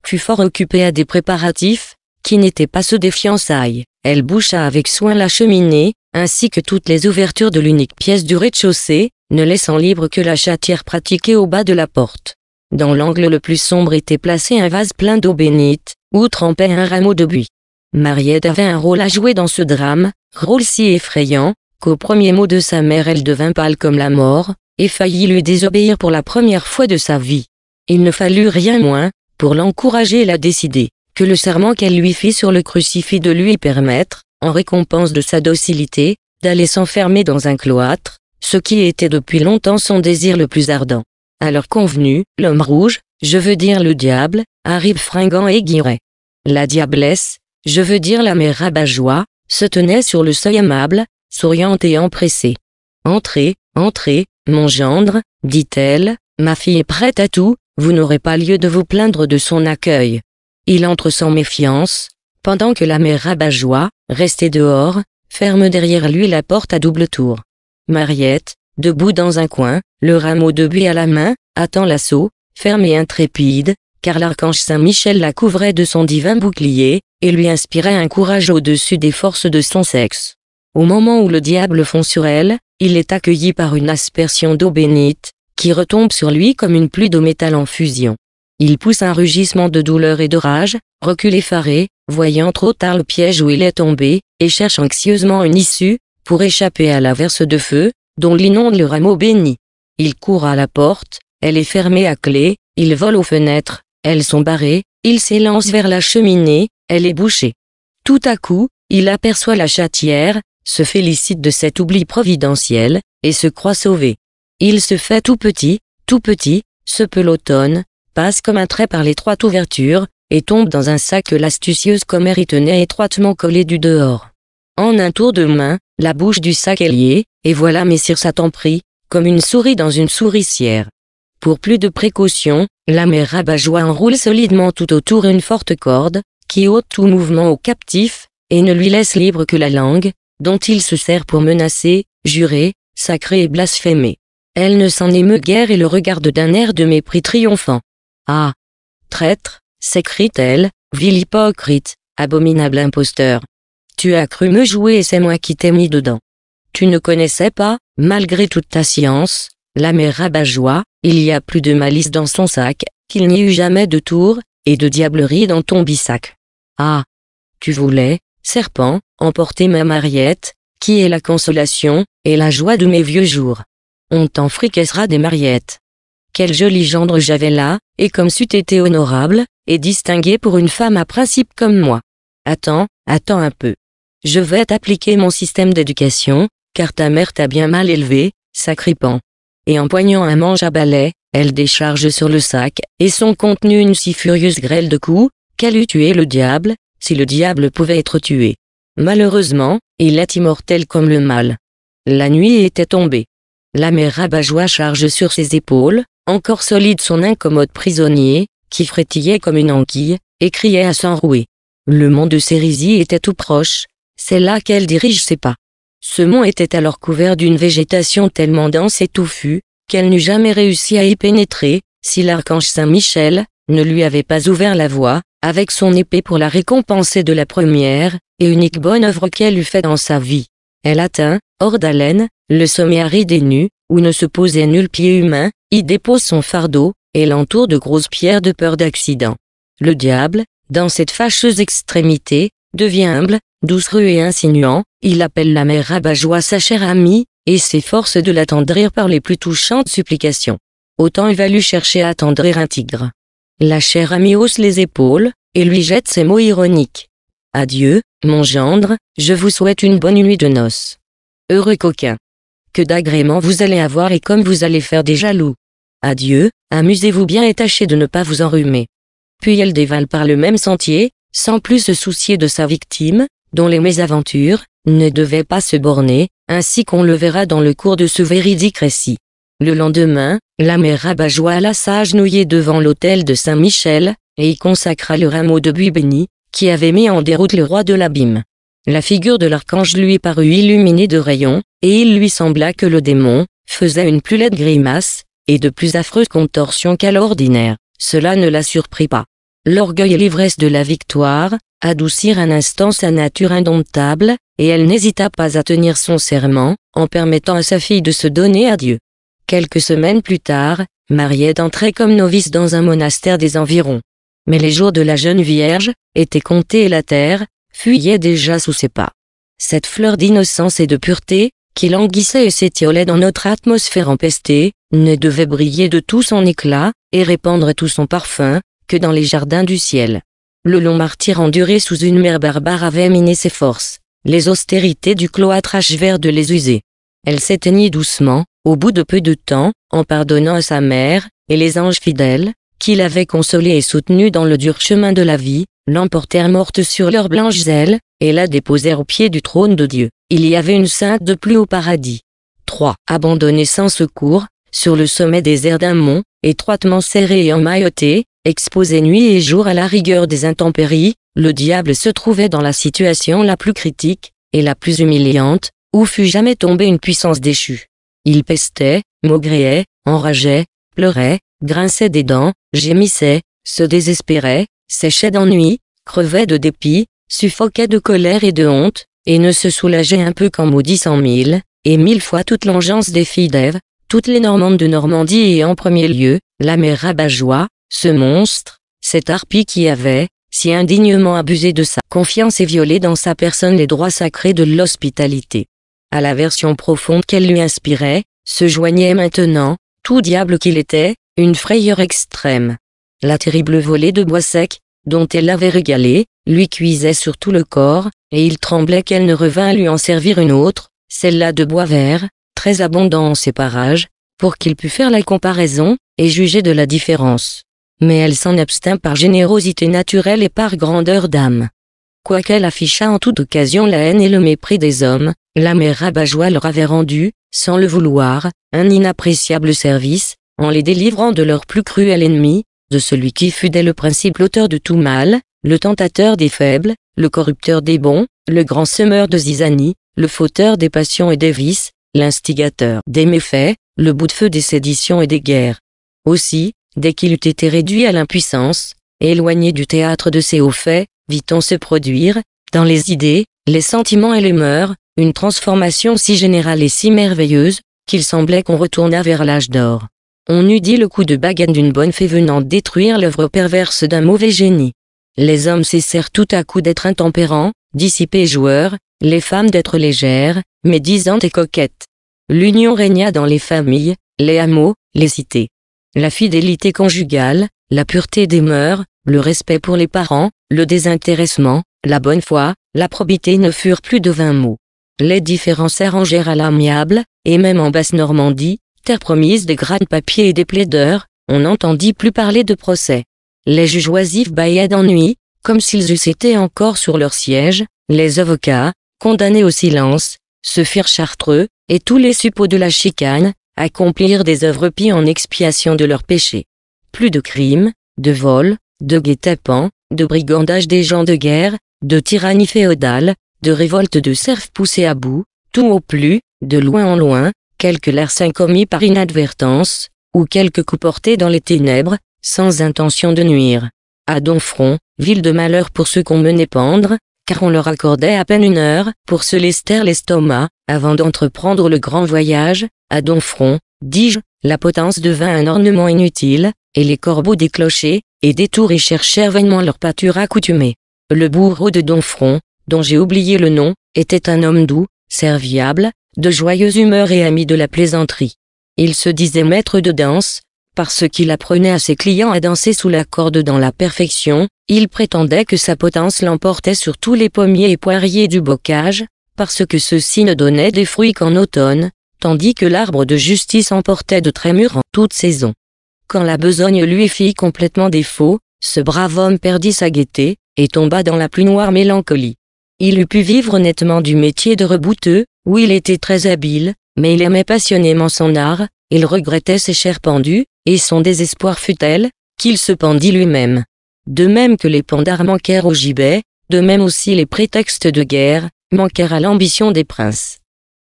[SPEAKER 1] fut fort occupée à des préparatifs, qui n'étaient pas ceux des fiançailles. Elle boucha avec soin la cheminée, ainsi que toutes les ouvertures de l'unique pièce du rez-de-chaussée, ne laissant libre que la chatière pratiquée au bas de la porte. Dans l'angle le plus sombre était placé un vase plein d'eau bénite, où trempait un rameau de buis. Mariette avait un rôle à jouer dans ce drame, rôle si effrayant, qu'au premier mot de sa mère elle devint pâle comme la mort, et faillit lui désobéir pour la première fois de sa vie. Il ne fallut rien moins, pour l'encourager et la décider que le serment qu'elle lui fit sur le crucifix de lui permettre, en récompense de sa docilité, d'aller s'enfermer dans un cloître, ce qui était depuis longtemps son désir le plus ardent. Alors convenu, l'homme rouge, je veux dire le diable, arrive fringant et guirait. La diablesse, je veux dire la mère rabat-joie, se tenait sur le seuil aimable, souriante et empressée. Entrez, entrez, mon gendre, dit-elle, ma fille est prête à tout, vous n'aurez pas lieu de vous plaindre de son accueil. Il entre sans méfiance, pendant que la mère rabat restée dehors, ferme derrière lui la porte à double tour. Mariette, debout dans un coin, le rameau de buis à la main, attend l'assaut, ferme et intrépide, car l'archange Saint-Michel la couvrait de son divin bouclier, et lui inspirait un courage au-dessus des forces de son sexe. Au moment où le diable fond sur elle, il est accueilli par une aspersion d'eau bénite, qui retombe sur lui comme une pluie d'eau métal en fusion. Il pousse un rugissement de douleur et de rage, recule effaré, voyant trop tard le piège où il est tombé, et cherche anxieusement une issue, pour échapper à la verse de feu, dont l'inonde le rameau béni. Il court à la porte, elle est fermée à clé, il vole aux fenêtres, elles sont barrées, il s'élance vers la cheminée, elle est bouchée. Tout à coup, il aperçoit la chatière, se félicite de cet oubli providentiel, et se croit sauvé. Il se fait tout petit, tout petit, se pelotonne, passe comme un trait par l'étroite ouverture, et tombe dans un sac que l'astucieuse commère y tenait étroitement collé du dehors. En un tour de main, la bouche du sac est liée, et voilà messire Satan pris, comme une souris dans une souricière. Pour plus de précaution, la mère rabat-joie enroule solidement tout autour une forte corde, qui ôte tout mouvement au captif, et ne lui laisse libre que la langue, dont il se sert pour menacer, jurer, sacrer et blasphémer. Elle ne s'en émeut guère et le regarde d'un air de mépris triomphant. Ah Traître, s'écrie-t-elle, vil hypocrite, abominable imposteur. Tu as cru me jouer et c'est moi qui t'ai mis dedans. Tu ne connaissais pas, malgré toute ta science, la mère rabat-joie, il y a plus de malice dans son sac, qu'il n'y eut jamais de tour, et de diablerie dans ton bissac. Ah Tu voulais, serpent, emporter ma Mariette, qui est la consolation, et la joie de mes vieux jours. On t'en fricassera des Mariettes. Quel joli gendre j'avais là, et comme c'eût été honorable, et distingué pour une femme à principe comme moi. Attends, attends un peu. Je vais t'appliquer mon système d'éducation, car ta mère t'a bien mal élevé, sacripant. Et en poignant un manche à balai, elle décharge sur le sac, et son contenu une si furieuse grêle de coups, qu'elle eût tué le diable, si le diable pouvait être tué. Malheureusement, il est immortel comme le mal. La nuit était tombée. La mère rabat charge sur ses épaules, encore solide son incommode prisonnier, qui frétillait comme une anguille, et criait à s'enrouer. Le mont de Sérisy était tout proche, c'est là qu'elle dirige ses pas. Ce mont était alors couvert d'une végétation tellement dense et touffue, qu'elle n'eût jamais réussi à y pénétrer, si l'archange Saint-Michel, ne lui avait pas ouvert la voie, avec son épée pour la récompenser de la première, et unique bonne œuvre qu'elle eût faite dans sa vie. Elle atteint, hors d'haleine, le sommet aride et nu, où ne se posait nul pied humain, y dépose son fardeau, et l'entoure de grosses pierres de peur d'accident. Le diable, dans cette fâcheuse extrémité, devient humble, doucereux et insinuant, il appelle la mère rabat-joie sa chère amie, et s'efforce de l'attendrir par les plus touchantes supplications. Autant il va lui chercher à attendrir un tigre. La chère amie hausse les épaules, et lui jette ces mots ironiques. Adieu, mon gendre, je vous souhaite une bonne nuit de noces. Heureux coquin que d'agréments vous allez avoir et comme vous allez faire des jaloux. Adieu, amusez-vous bien et tâchez de ne pas vous enrhumer. Puis elle dévale par le même sentier, sans plus se soucier de sa victime, dont les mésaventures, ne devaient pas se borner, ainsi qu'on le verra dans le cours de ce véridique récit. Le lendemain, la mère sage s'agenouillait devant l'hôtel de Saint-Michel, et y consacra le rameau de buis béni, qui avait mis en déroute le roi de l'abîme. La figure de l'archange lui parut illuminée de rayons, et il lui sembla que le démon faisait une plus laide grimace, et de plus affreuses contorsions qu'à l'ordinaire. Cela ne la surprit pas. L'orgueil et l'ivresse de la victoire adoucirent un instant sa nature indomptable, et elle n'hésita pas à tenir son serment, en permettant à sa fille de se donner à Dieu. Quelques semaines plus tard, Mariette entrait comme novice dans un monastère des environs. Mais les jours de la jeune Vierge étaient comptés et la terre, fuyait déjà sous ses pas. Cette fleur d'innocence et de pureté, qui languissait et s'étiolait dans notre atmosphère empestée, ne devait briller de tout son éclat, et répandre tout son parfum, que dans les jardins du ciel. Le long martyr enduré sous une mer barbare avait miné ses forces. Les austérités du cloître achevèrent de les user. Elle s'éteignit doucement, au bout de peu de temps, en pardonnant à sa mère, et les anges fidèles, qui l'avaient consolée et soutenue dans le dur chemin de la vie, l'emportèrent morte sur leurs blanches ailes, et la déposèrent au pied du trône de Dieu. Il y avait une sainte de plus au paradis. 3. Abandonné sans secours, sur le sommet des airs d'un mont, étroitement serré et emmailloté, exposé nuit et jour à la rigueur des intempéries, le diable se trouvait dans la situation la plus critique, et la plus humiliante, où fut jamais tombée une puissance déchue. Il pestait, maugréait, enrageait, pleurait, grinçait des dents, gémissait, se désespérait, séchait d'ennui, crevait de dépit, suffoquait de colère et de honte, et ne se soulageait un peu qu'en maudissant mille, et mille fois toute l'engeance des filles d'Ève, toutes les Normandes de Normandie et en premier lieu, la mère Abajoie, ce monstre, cette harpie qui avait, si indignement abusé de sa confiance et violé dans sa personne les droits sacrés de l'hospitalité. À la version profonde qu'elle lui inspirait, se joignait maintenant, tout diable qu'il était, une frayeur extrême la terrible volée de bois sec, dont elle l'avait régalé, lui cuisait sur tout le corps, et il tremblait qu'elle ne revînt lui en servir une autre, celle-là de bois vert, très abondant en ces parages, pour qu'il pût faire la comparaison, et juger de la différence. Mais elle s'en abstint par générosité naturelle et par grandeur d'âme. Quoiqu'elle affichât en toute occasion la haine et le mépris des hommes, la mère Rabajoie leur avait rendu, sans le vouloir, un inappréciable service, en les délivrant de leur plus cruel ennemi, de celui qui fut dès le principe l'auteur de tout mal, le tentateur des faibles, le corrupteur des bons, le grand semeur de zizanie, le fauteur des passions et des vices, l'instigateur des méfaits, le bout de feu des séditions et des guerres. Aussi, dès qu'il eut été réduit à l'impuissance, et éloigné du théâtre de ses hauts faits, vit-on se produire, dans les idées, les sentiments et les mœurs, une transformation si générale et si merveilleuse, qu'il semblait qu'on retournât vers l'âge d'or. On eût dit le coup de baguette d'une bonne fée venant détruire l'œuvre perverse d'un mauvais génie. Les hommes cessèrent tout à coup d'être intempérants, dissipés et joueurs, les femmes d'être légères, médisantes et coquettes. L'union régna dans les familles, les hameaux, les cités. La fidélité conjugale, la pureté des mœurs, le respect pour les parents, le désintéressement, la bonne foi, la probité ne furent plus de vingt mots. Les différences s'arrangèrent à l'amiable, et même en Basse-Normandie, terre promise des grains de papier et des plaideurs, on n'entendit plus parler de procès. Les juges oisifs bâillaient d'ennui, comme s'ils eussent été encore sur leur siège, les avocats, condamnés au silence, se firent chartreux, et tous les suppôts de la chicane, accomplirent des œuvres pies en expiation de leurs péchés. Plus de crimes, de vols, de guet-apens, de brigandage des gens de guerre, de tyrannie féodale, de révoltes de serfs poussés à bout, tout au plus, de loin en loin, quelques larcins commis par inadvertance, ou quelques coups portés dans les ténèbres, sans intention de nuire. À Donfront, ville de malheur pour ceux qu'on menait pendre, car on leur accordait à peine une heure pour se lester l'estomac, avant d'entreprendre le grand voyage, à Donfront, dis-je, la potence devint un ornement inutile, et les corbeaux des clochers, et des tours y cherchèrent vainement leur pâture accoutumée. Le bourreau de Donfront, dont j'ai oublié le nom, était un homme doux, serviable, de joyeuse humeur et ami de la plaisanterie. Il se disait maître de danse, parce qu'il apprenait à ses clients à danser sous la corde dans la perfection, il prétendait que sa potence l'emportait sur tous les pommiers et poiriers du bocage, parce que ceux-ci ne donnaient des fruits qu'en automne, tandis que l'arbre de justice emportait de très mûrs en toute saison. Quand la besogne lui fit complètement défaut, ce brave homme perdit sa gaieté, et tomba dans la plus noire mélancolie. Il eût pu vivre nettement du métier de rebouteux, oui, il était très habile, mais il aimait passionnément son art, il regrettait ses chairs pendues, et son désespoir fut tel, qu'il se pendit lui-même. De même que les pendards manquèrent au gibet, de même aussi les prétextes de guerre, manquèrent à l'ambition des princes.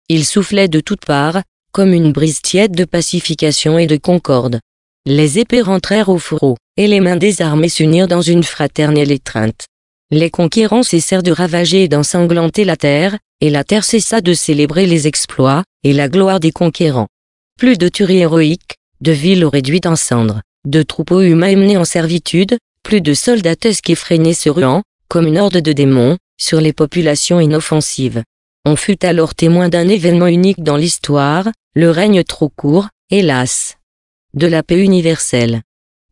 [SPEAKER 1] Il soufflait de toutes parts, comme une brise tiède de pacification et de concorde. Les épées rentrèrent au fourreau, et les mains des armées s'unirent dans une fraternelle étreinte. Les conquérants cessèrent de ravager et d'ensanglanter la terre, et la terre cessa de célébrer les exploits et la gloire des conquérants. Plus de tueries héroïques, de villes réduites en cendres, de troupeaux humains emmenés en servitude, plus de soldatesques effrénés se ruant, comme une horde de démons, sur les populations inoffensives. On fut alors témoin d'un événement unique dans l'histoire, le règne trop court, hélas, de la paix universelle.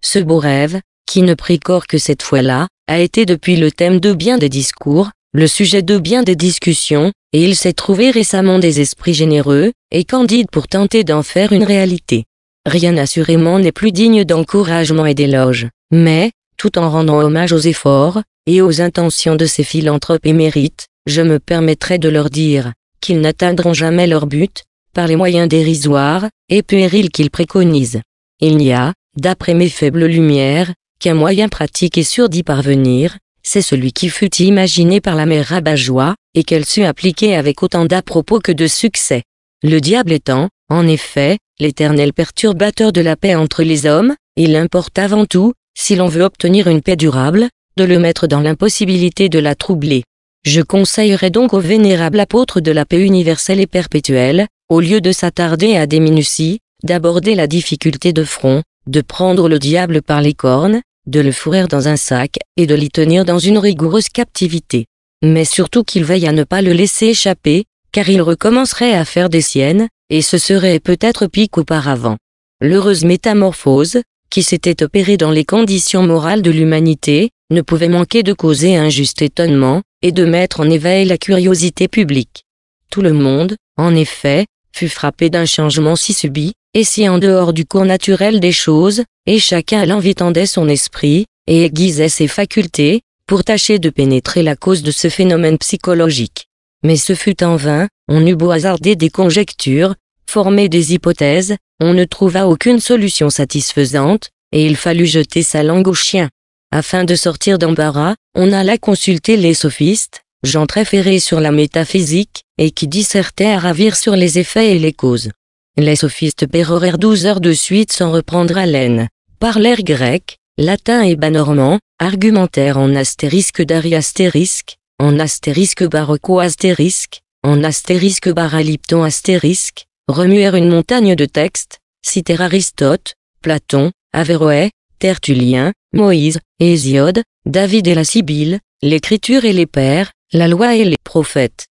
[SPEAKER 1] Ce beau rêve, qui ne prit corps que cette fois-là, a été depuis le thème de bien des discours, le sujet de bien des discussions, et il s'est trouvé récemment des esprits généreux et candides pour tenter d'en faire une réalité. Rien assurément n'est plus digne d'encouragement et d'éloge, mais, tout en rendant hommage aux efforts et aux intentions de ces philanthropes émérites, je me permettrai de leur dire qu'ils n'atteindront jamais leur but par les moyens dérisoires et puérils qu'ils préconisent. Il n'y a, d'après mes faibles lumières, qu'un moyen pratique et sûr d'y parvenir, c'est celui qui fut imaginé par la mère rabat et qu'elle sut appliquer avec autant d'à-propos que de succès. Le diable étant, en effet, l'éternel perturbateur de la paix entre les hommes, il importe avant tout, si l'on veut obtenir une paix durable, de le mettre dans l'impossibilité de la troubler. Je conseillerais donc au vénérable apôtre de la paix universelle et perpétuelle, au lieu de s'attarder à des minuties, d'aborder la difficulté de front, de prendre le diable par les cornes, de le fourrer dans un sac, et de l'y tenir dans une rigoureuse captivité. Mais surtout qu'il veille à ne pas le laisser échapper, car il recommencerait à faire des siennes, et ce serait peut-être pique auparavant. L'heureuse métamorphose, qui s'était opérée dans les conditions morales de l'humanité, ne pouvait manquer de causer un juste étonnement, et de mettre en éveil la curiosité publique. Tout le monde, en effet, fut frappé d'un changement si subit, et si en dehors du cours naturel des choses, et chacun tendait son esprit, et aiguisait ses facultés, pour tâcher de pénétrer la cause de ce phénomène psychologique. Mais ce fut en vain, on eut beau hasarder des conjectures, former des hypothèses, on ne trouva aucune solution satisfaisante, et il fallut jeter sa langue au chien. Afin de sortir d'embarras, on alla consulter les sophistes, Jean Tréféré sur la métaphysique, et qui dissertait à ravir sur les effets et les causes. Les sophistes pérorèrent douze heures de suite sans reprendre haleine. Parlèrent grec, latin et banormand, normand argumentèrent en astérisque d'Ariastérisque, en astérisque baroco-astérisque, en astérisque baralipton astérisque, remuèrent une montagne de textes, citèrent Aristote, Platon, Averroès, Tertullien, Moïse, Hésiode, David et la Sibylle, l'écriture et les pères, la loi et les prophètes.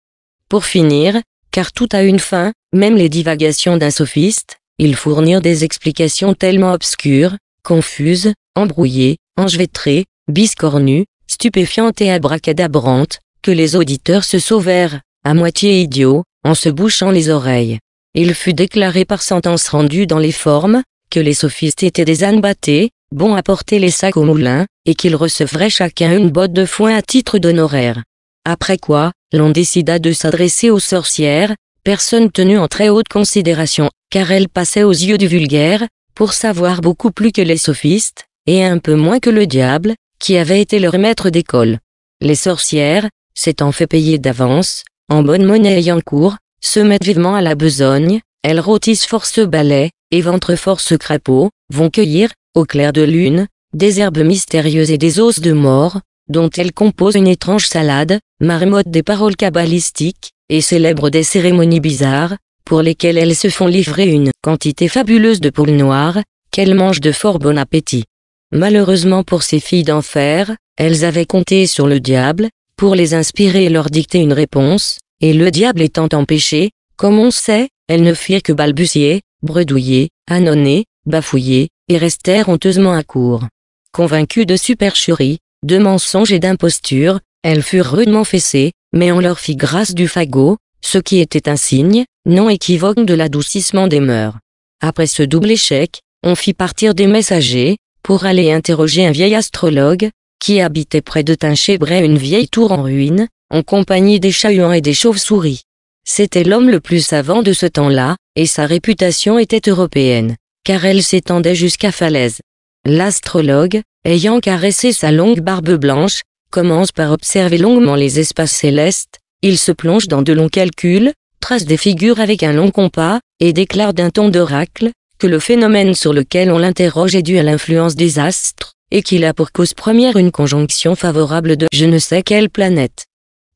[SPEAKER 1] Pour finir, car tout a une fin, même les divagations d'un sophiste, ils fournirent des explications tellement obscures, confuses, embrouillées, enchevêtrées, biscornues, stupéfiantes et abracadabrantes, que les auditeurs se sauvèrent, à moitié idiots, en se bouchant les oreilles. Il fut déclaré par sentence rendue dans les formes, que les sophistes étaient des ânes battés, bons à porter les sacs au moulin, et qu'ils recevraient chacun une botte de foin à titre d'honoraire après quoi, l'on décida de s'adresser aux sorcières, personnes tenues en très haute considération, car elles passaient aux yeux du vulgaire, pour savoir beaucoup plus que les sophistes, et un peu moins que le diable, qui avait été leur maître d'école. Les sorcières, s'étant fait payer d'avance, en bonne monnaie ayant en cours, se mettent vivement à la besogne, elles rôtissent force balais, et ventre force crapauds, vont cueillir, au clair de lune, des herbes mystérieuses et des os de mort, dont elle composent une étrange salade, marmotte des paroles cabalistiques et célèbre des cérémonies bizarres, pour lesquelles elles se font livrer une quantité fabuleuse de poules noires, qu'elles mangent de fort bon appétit. Malheureusement pour ces filles d'enfer, elles avaient compté sur le diable, pour les inspirer et leur dicter une réponse, et le diable étant empêché, comme on sait, elles ne firent que balbutier, bredouiller, annonner, bafouiller, et restèrent honteusement à court. Convaincues de supercherie, de mensonges et d'impostures, elles furent rudement fessées, mais on leur fit grâce du fagot, ce qui était un signe, non équivoque de l'adoucissement des mœurs. Après ce double échec, on fit partir des messagers, pour aller interroger un vieil astrologue, qui habitait près de Tinchébray une vieille tour en ruine, en compagnie des chats et des chauves-souris. C'était l'homme le plus savant de ce temps-là, et sa réputation était européenne, car elle s'étendait jusqu'à Falaise. L'astrologue, ayant caressé sa longue barbe blanche, commence par observer longuement les espaces célestes, il se plonge dans de longs calculs, trace des figures avec un long compas, et déclare d'un ton d'oracle, que le phénomène sur lequel on l'interroge est dû à l'influence des astres, et qu'il a pour cause première une conjonction favorable de je ne sais quelle planète.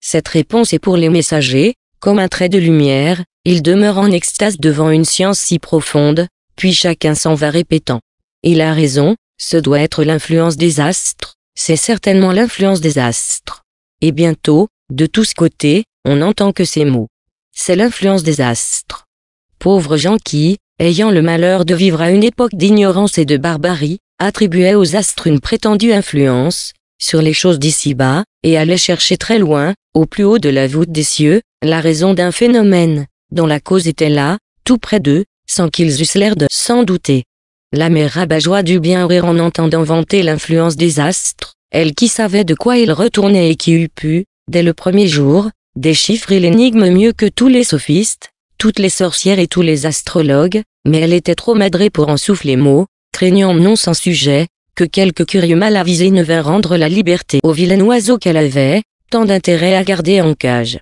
[SPEAKER 1] Cette réponse est pour les messagers, comme un trait de lumière, ils demeurent en extase devant une science si profonde, puis chacun s'en va répétant. Il a raison, ce doit être l'influence des astres, c'est certainement l'influence des astres. Et bientôt, de tous côtés, on n'entend que ces mots. C'est l'influence des astres. Pauvres gens qui, ayant le malheur de vivre à une époque d'ignorance et de barbarie, attribuaient aux astres une prétendue influence, sur les choses d'ici-bas, et allaient chercher très loin, au plus haut de la voûte des cieux, la raison d'un phénomène, dont la cause était là, tout près d'eux, sans qu'ils eussent l'air de s'en douter. La mère rabat du bien rire en entendant vanter l'influence des astres, elle qui savait de quoi il retournait et qui eût pu, dès le premier jour, déchiffrer l'énigme mieux que tous les sophistes, toutes les sorcières et tous les astrologues, mais elle était trop madrée pour en souffler mot, craignant non sans sujet, que quelque curieux mal avisé ne vînt rendre la liberté au vilain oiseau qu'elle avait, tant d'intérêt à garder en cage.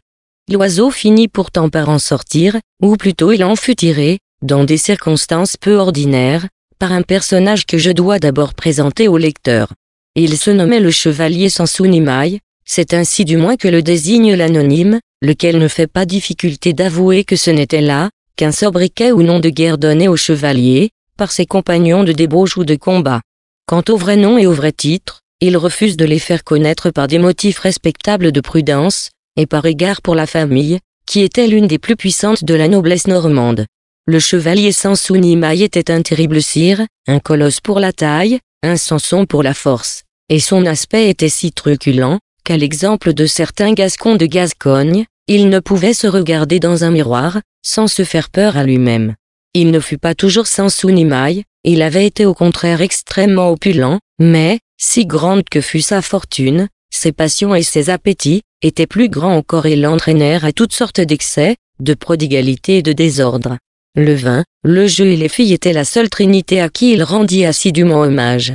[SPEAKER 1] L'oiseau finit pourtant par en sortir, ou plutôt il en fut tiré, dans des circonstances peu ordinaires, par un personnage que je dois d'abord présenter au lecteur. Il se nommait le chevalier Sansunimai, c'est ainsi du moins que le désigne l'anonyme, lequel ne fait pas difficulté d'avouer que ce n'était là, qu'un sobriquet ou nom de guerre donné au chevalier, par ses compagnons de débauche ou de combat. Quant au vrai nom et au vrai titre, il refuse de les faire connaître par des motifs respectables de prudence, et par égard pour la famille, qui était l'une des plus puissantes de la noblesse normande. Le chevalier Sansunimai était un terrible sire, un colosse pour la taille, un sanson pour la force, et son aspect était si truculent, qu'à l'exemple de certains gascons de Gascogne, il ne pouvait se regarder dans un miroir, sans se faire peur à lui-même. Il ne fut pas toujours Sansunimai, il avait été au contraire extrêmement opulent, mais, si grande que fût sa fortune, ses passions et ses appétits, étaient plus grands encore et l'entraînèrent à toutes sortes d'excès, de prodigalité et de désordre. Le vin, le jeu et les filles étaient la seule trinité à qui il rendit assidûment hommage.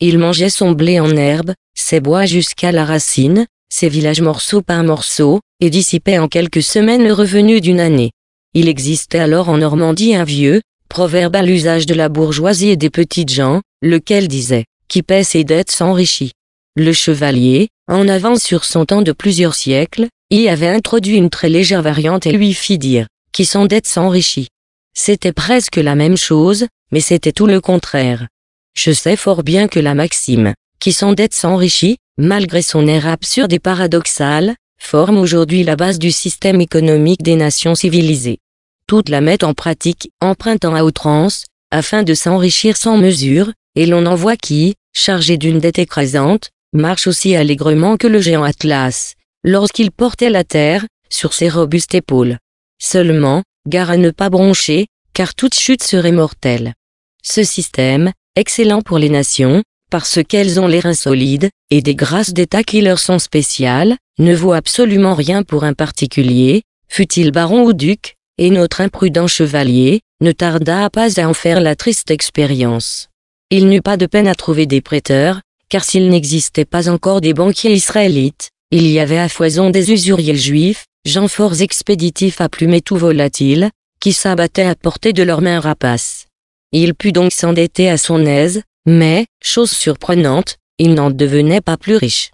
[SPEAKER 1] Il mangeait son blé en herbe, ses bois jusqu'à la racine, ses villages morceau par morceau, et dissipait en quelques semaines le revenu d'une année. Il existait alors en Normandie un vieux, proverbe à l'usage de la bourgeoisie et des petites gens, lequel disait, qui paie ses dettes s'enrichit. Le chevalier, en avance sur son temps de plusieurs siècles, y avait introduit une très légère variante et lui fit dire, qui sans dettes s'enrichit. C'était presque la même chose, mais c'était tout le contraire. Je sais fort bien que la maxime, qui dette s'enrichit, malgré son air absurde et paradoxal, forme aujourd'hui la base du système économique des nations civilisées. Toutes la mettent en pratique, empruntant à outrance, afin de s'enrichir sans mesure, et l'on en voit qui, chargé d'une dette écrasante, marche aussi allègrement que le géant Atlas, lorsqu'il portait la terre, sur ses robustes épaules. Seulement, Gare à ne pas broncher, car toute chute serait mortelle. Ce système, excellent pour les nations, parce qu'elles ont les reins solides, et des grâces d'État qui leur sont spéciales, ne vaut absolument rien pour un particulier, fut-il baron ou duc, et notre imprudent chevalier, ne tarda pas à en faire la triste expérience. Il n'eut pas de peine à trouver des prêteurs, car s'il n'existait pas encore des banquiers israélites, il y avait à foison des usuriers juifs, forts expéditifs à plumes et tout volatiles, qui s'abattaient à portée de leurs mains rapaces. Il put donc s'endetter à son aise, mais, chose surprenante, il n'en devenait pas plus riche.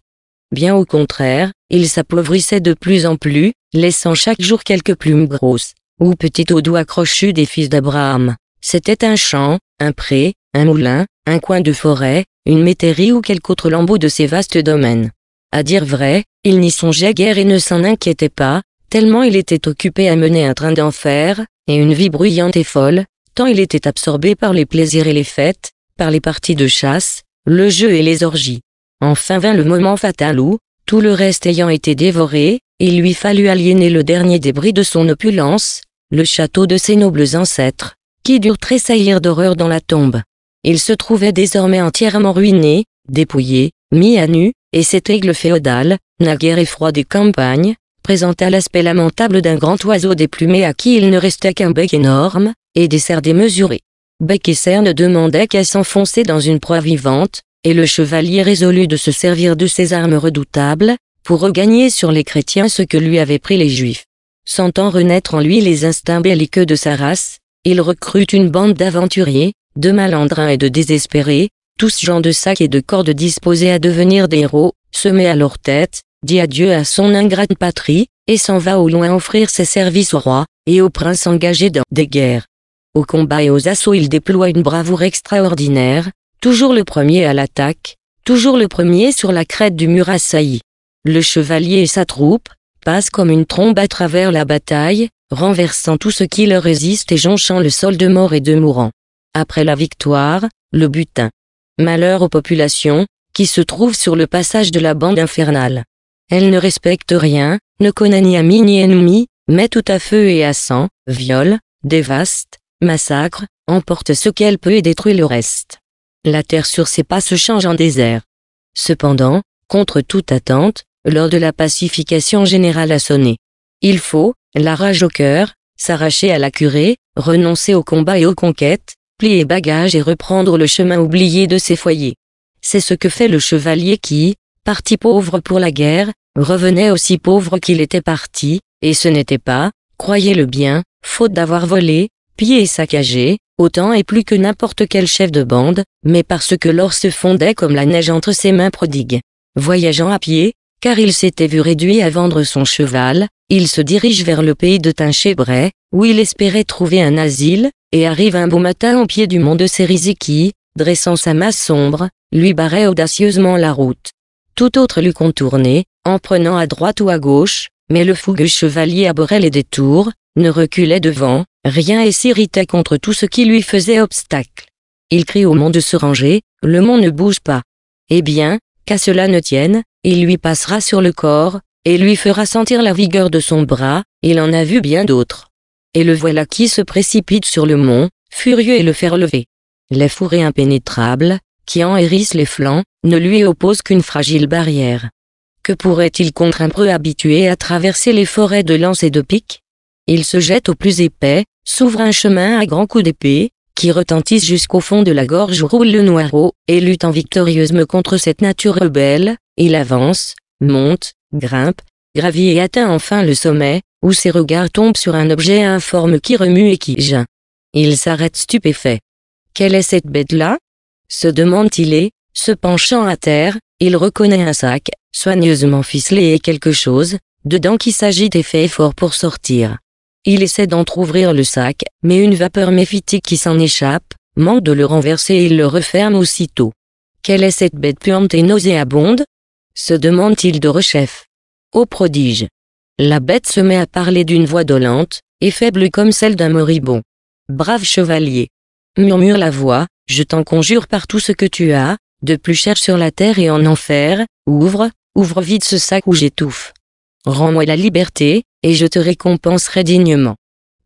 [SPEAKER 1] Bien au contraire, il s'appauvrissait de plus en plus, laissant chaque jour quelques plumes grosses, ou petites au doigts crochus des fils d'Abraham. C'était un champ, un pré, un moulin, un coin de forêt, une métairie ou quelque autre lambeau de ces vastes domaines. À dire vrai, il n'y songeait guère et ne s'en inquiétait pas, tellement il était occupé à mener un train d'enfer, et une vie bruyante et folle, tant il était absorbé par les plaisirs et les fêtes, par les parties de chasse, le jeu et les orgies. Enfin vint le moment fatal où, tout le reste ayant été dévoré, il lui fallut aliéner le dernier débris de son opulence, le château de ses nobles ancêtres, qui durent tressaillir d'horreur dans la tombe. Il se trouvait désormais entièrement ruiné, dépouillé, Mi et cet aigle féodal, naguère effroi des campagnes, présenta l'aspect lamentable d'un grand oiseau déplumé à qui il ne restait qu'un bec énorme, et des serres démesurés. Bec et ne demandaient qu'à s'enfoncer dans une proie vivante, et le chevalier résolut de se servir de ses armes redoutables, pour regagner sur les chrétiens ce que lui avaient pris les juifs. Sentant renaître en lui les instincts belliqueux de sa race, il recrute une bande d'aventuriers, de malandrins et de désespérés, tous gens de sac et de cordes disposés à devenir des héros, se met à leur tête, dit adieu à son ingrate patrie, et s'en va au loin offrir ses services au roi, et aux princes engagés dans des guerres. Au combat et aux assauts il déploie une bravoure extraordinaire, toujours le premier à l'attaque, toujours le premier sur la crête du mur assailli. Le chevalier et sa troupe, passent comme une trombe à travers la bataille, renversant tout ce qui leur résiste et jonchant le sol de morts et de mourants. Après la victoire, le butin. Malheur aux populations, qui se trouvent sur le passage de la bande infernale. Elle ne respecte rien, ne connaît ni amis ni ennemis, met tout à feu et à sang, viole, dévaste, massacre, emporte ce qu'elle peut et détruit le reste. La terre sur ses pas se change en désert. Cependant, contre toute attente, lors de la pacification générale a sonné. Il faut, la rage au cœur, s'arracher à la curée, renoncer au combat et aux conquêtes, plier bagages et reprendre le chemin oublié de ses foyers. C'est ce que fait le chevalier qui, parti pauvre pour la guerre, revenait aussi pauvre qu'il était parti, et ce n'était pas, croyez-le bien, faute d'avoir volé, pillé et saccagé, autant et plus que n'importe quel chef de bande, mais parce que l'or se fondait comme la neige entre ses mains prodigues. Voyageant à pied, car il s'était vu réduit à vendre son cheval, il se dirige vers le pays de Tinchébray, où il espérait trouver un asile, et arrive un beau matin au pied du mont de Sérisy qui, dressant sa masse sombre, lui barrait audacieusement la route. Tout autre l'eût contourné, en prenant à droite ou à gauche, mais le fougueux chevalier aborait les détours, ne reculait devant, rien et s'irritait contre tout ce qui lui faisait obstacle. Il crie au mont de se ranger, le mont ne bouge pas. Eh bien, qu'à cela ne tienne, il lui passera sur le corps, et lui fera sentir la vigueur de son bras, il en a vu bien d'autres. Et le voilà qui se précipite sur le mont, furieux et le faire lever. Les fourrés impénétrables, qui en hérissent les flancs, ne lui opposent qu'une fragile barrière. Que pourrait-il contre un preux habitué à traverser les forêts de lances et de piques Il se jette au plus épais, s'ouvre un chemin à grands coups d'épée, qui retentissent jusqu'au fond de la gorge où roule le noirau, et lutte en victorieusement contre cette nature rebelle, il avance, monte, grimpe, gravit et atteint enfin le sommet, où ses regards tombent sur un objet informe qui remue et qui geint. Il s'arrête stupéfait. Quelle est cette bête-là se demande-t-il et, se penchant à terre, il reconnaît un sac, soigneusement ficelé et quelque chose, dedans qui s'agite et fait effort pour sortir. Il essaie d'entr'ouvrir le sac, mais une vapeur méphitique qui s'en échappe, manque de le renverser et il le referme aussitôt. Quelle est cette bête puante et nauséabonde se demande-t-il de rechef. Ô prodige La bête se met à parler d'une voix dolente, et faible comme celle d'un moribond. Brave chevalier murmure la voix, je t'en conjure par tout ce que tu as, de plus cher sur la terre et en enfer, ouvre, ouvre vite ce sac où j'étouffe. Rends-moi la liberté, et je te récompenserai dignement.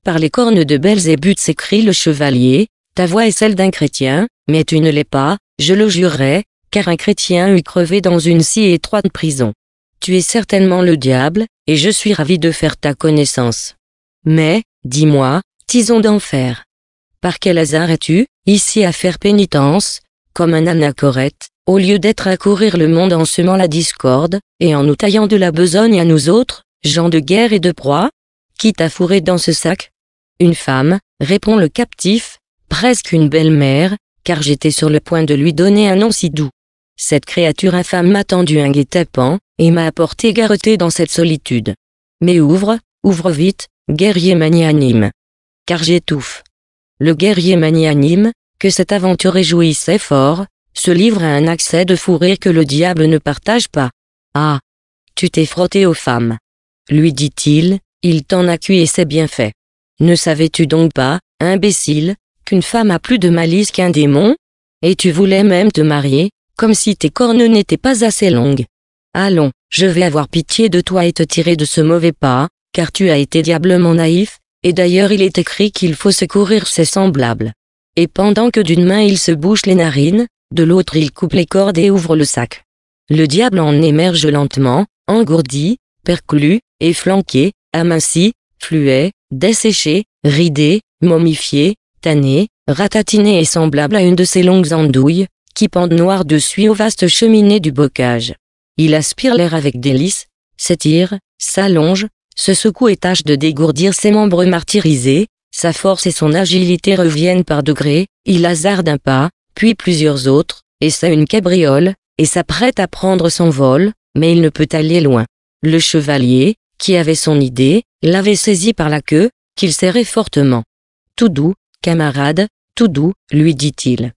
[SPEAKER 1] Par les cornes de Belzébuth s'écrie le chevalier, ta voix est celle d'un chrétien, mais tu ne l'es pas, je le jurerai, car un chrétien eût crevé dans une si étroite prison. Tu es certainement le diable, et je suis ravi de faire ta connaissance. Mais, dis-moi, tison d'enfer. Par quel hasard es-tu, ici à faire pénitence, comme un anachorète, au lieu d'être à courir le monde en semant la discorde, et en nous taillant de la besogne à nous autres, gens de guerre et de proie? Qui t'a fourré dans ce sac? Une femme, répond le captif, presque une belle-mère, car j'étais sur le point de lui donner un nom si doux. Cette créature infâme m'a tendu un guet apens et m'a apporté garreté dans cette solitude. Mais ouvre, ouvre vite, guerrier magnanime. Car j'étouffe. Le guerrier magnanime, que cette aventure réjouissait fort, se livre à un accès de fou rire que le diable ne partage pas. Ah Tu t'es frotté aux femmes. Lui dit-il, il, t'en t'en cuit et c'est bien fait. Ne savais-tu donc pas, imbécile, qu'une femme a plus de malice qu'un démon Et tu voulais même te marier, comme si tes cornes n'étaient pas assez longues. Allons, je vais avoir pitié de toi et te tirer de ce mauvais pas, car tu as été diablement naïf, et d'ailleurs il est écrit qu'il faut secourir ses semblables. Et pendant que d'une main il se bouche les narines, de l'autre il coupe les cordes et ouvre le sac. Le diable en émerge lentement, engourdi, perclu, efflanqué, aminci, fluet, desséché, ridé, momifié, tanné, ratatiné et semblable à une de ces longues andouilles, qui pendent noir dessus aux vastes cheminées du bocage. Il aspire l'air avec délice, s'étire, s'allonge, se secoue et tâche de dégourdir ses membres martyrisés, sa force et son agilité reviennent par degrés, il hasarde un pas, puis plusieurs autres, et ça une cabriole, et s'apprête à prendre son vol, mais il ne peut aller loin. Le chevalier, qui avait son idée, l'avait saisi par la queue, qu'il serrait fortement. Tout doux, camarade, tout doux, lui dit-il.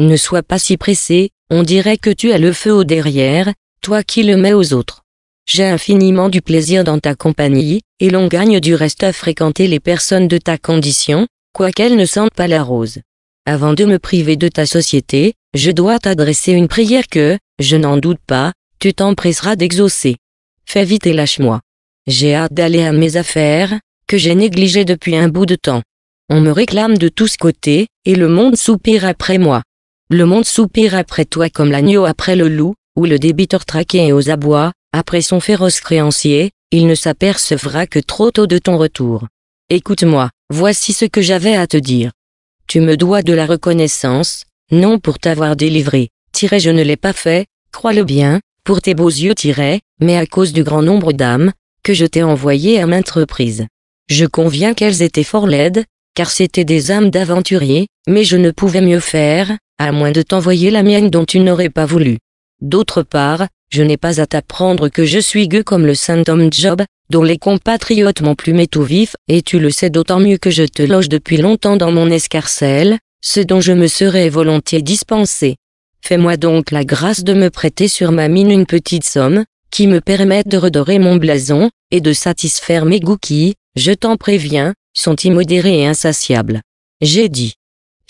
[SPEAKER 1] Ne sois pas si pressé, on dirait que tu as le feu au derrière, toi qui le mets aux autres. J'ai infiniment du plaisir dans ta compagnie, et l'on gagne du reste à fréquenter les personnes de ta condition, quoiqu'elles ne sentent pas la rose. Avant de me priver de ta société, je dois t'adresser une prière que, je n'en doute pas, tu t'empresseras d'exaucer. Fais vite et lâche-moi. J'ai hâte d'aller à mes affaires, que j'ai négligées depuis un bout de temps. On me réclame de tous côtés, et le monde soupire après moi. Le monde soupire après toi comme l'agneau après le loup, ou le débiteur traqué et aux abois, après son féroce créancier, il ne s'apercevra que trop tôt de ton retour. Écoute-moi, voici ce que j'avais à te dire. Tu me dois de la reconnaissance, non pour t'avoir délivré, tirais je ne l'ai pas fait, crois-le bien, pour tes beaux yeux tirais mais à cause du grand nombre d'âmes, que je t'ai envoyées à maintes reprises. Je conviens qu'elles étaient fort laides, car c'étaient des âmes d'aventuriers, mais je ne pouvais mieux faire, à moins de t'envoyer la mienne dont tu n'aurais pas voulu. D'autre part, je n'ai pas à t'apprendre que je suis gueux comme le saint homme Job, dont les compatriotes m'ont plumé tout vif, et tu le sais d'autant mieux que je te loge depuis longtemps dans mon escarcelle, ce dont je me serais volontiers dispensé. Fais-moi donc la grâce de me prêter sur ma mine une petite somme, qui me permette de redorer mon blason, et de satisfaire mes goûts qui, je t'en préviens, sont immodérés et insatiables. J'ai dit.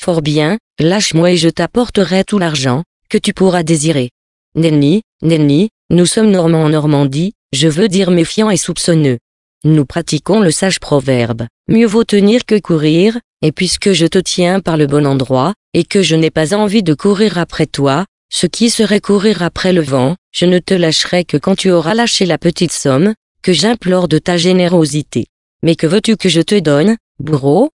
[SPEAKER 1] Fort bien, lâche-moi et je t'apporterai tout l'argent, que tu pourras désirer. Nenni, Nenni, nous sommes normands en Normandie, je veux dire méfiants et soupçonneux. Nous pratiquons le sage proverbe, mieux vaut tenir que courir, et puisque je te tiens par le bon endroit, et que je n'ai pas envie de courir après toi, ce qui serait courir après le vent, je ne te lâcherai que quand tu auras lâché la petite somme, que j'implore de ta générosité. Mais que veux-tu que je te donne, bourreau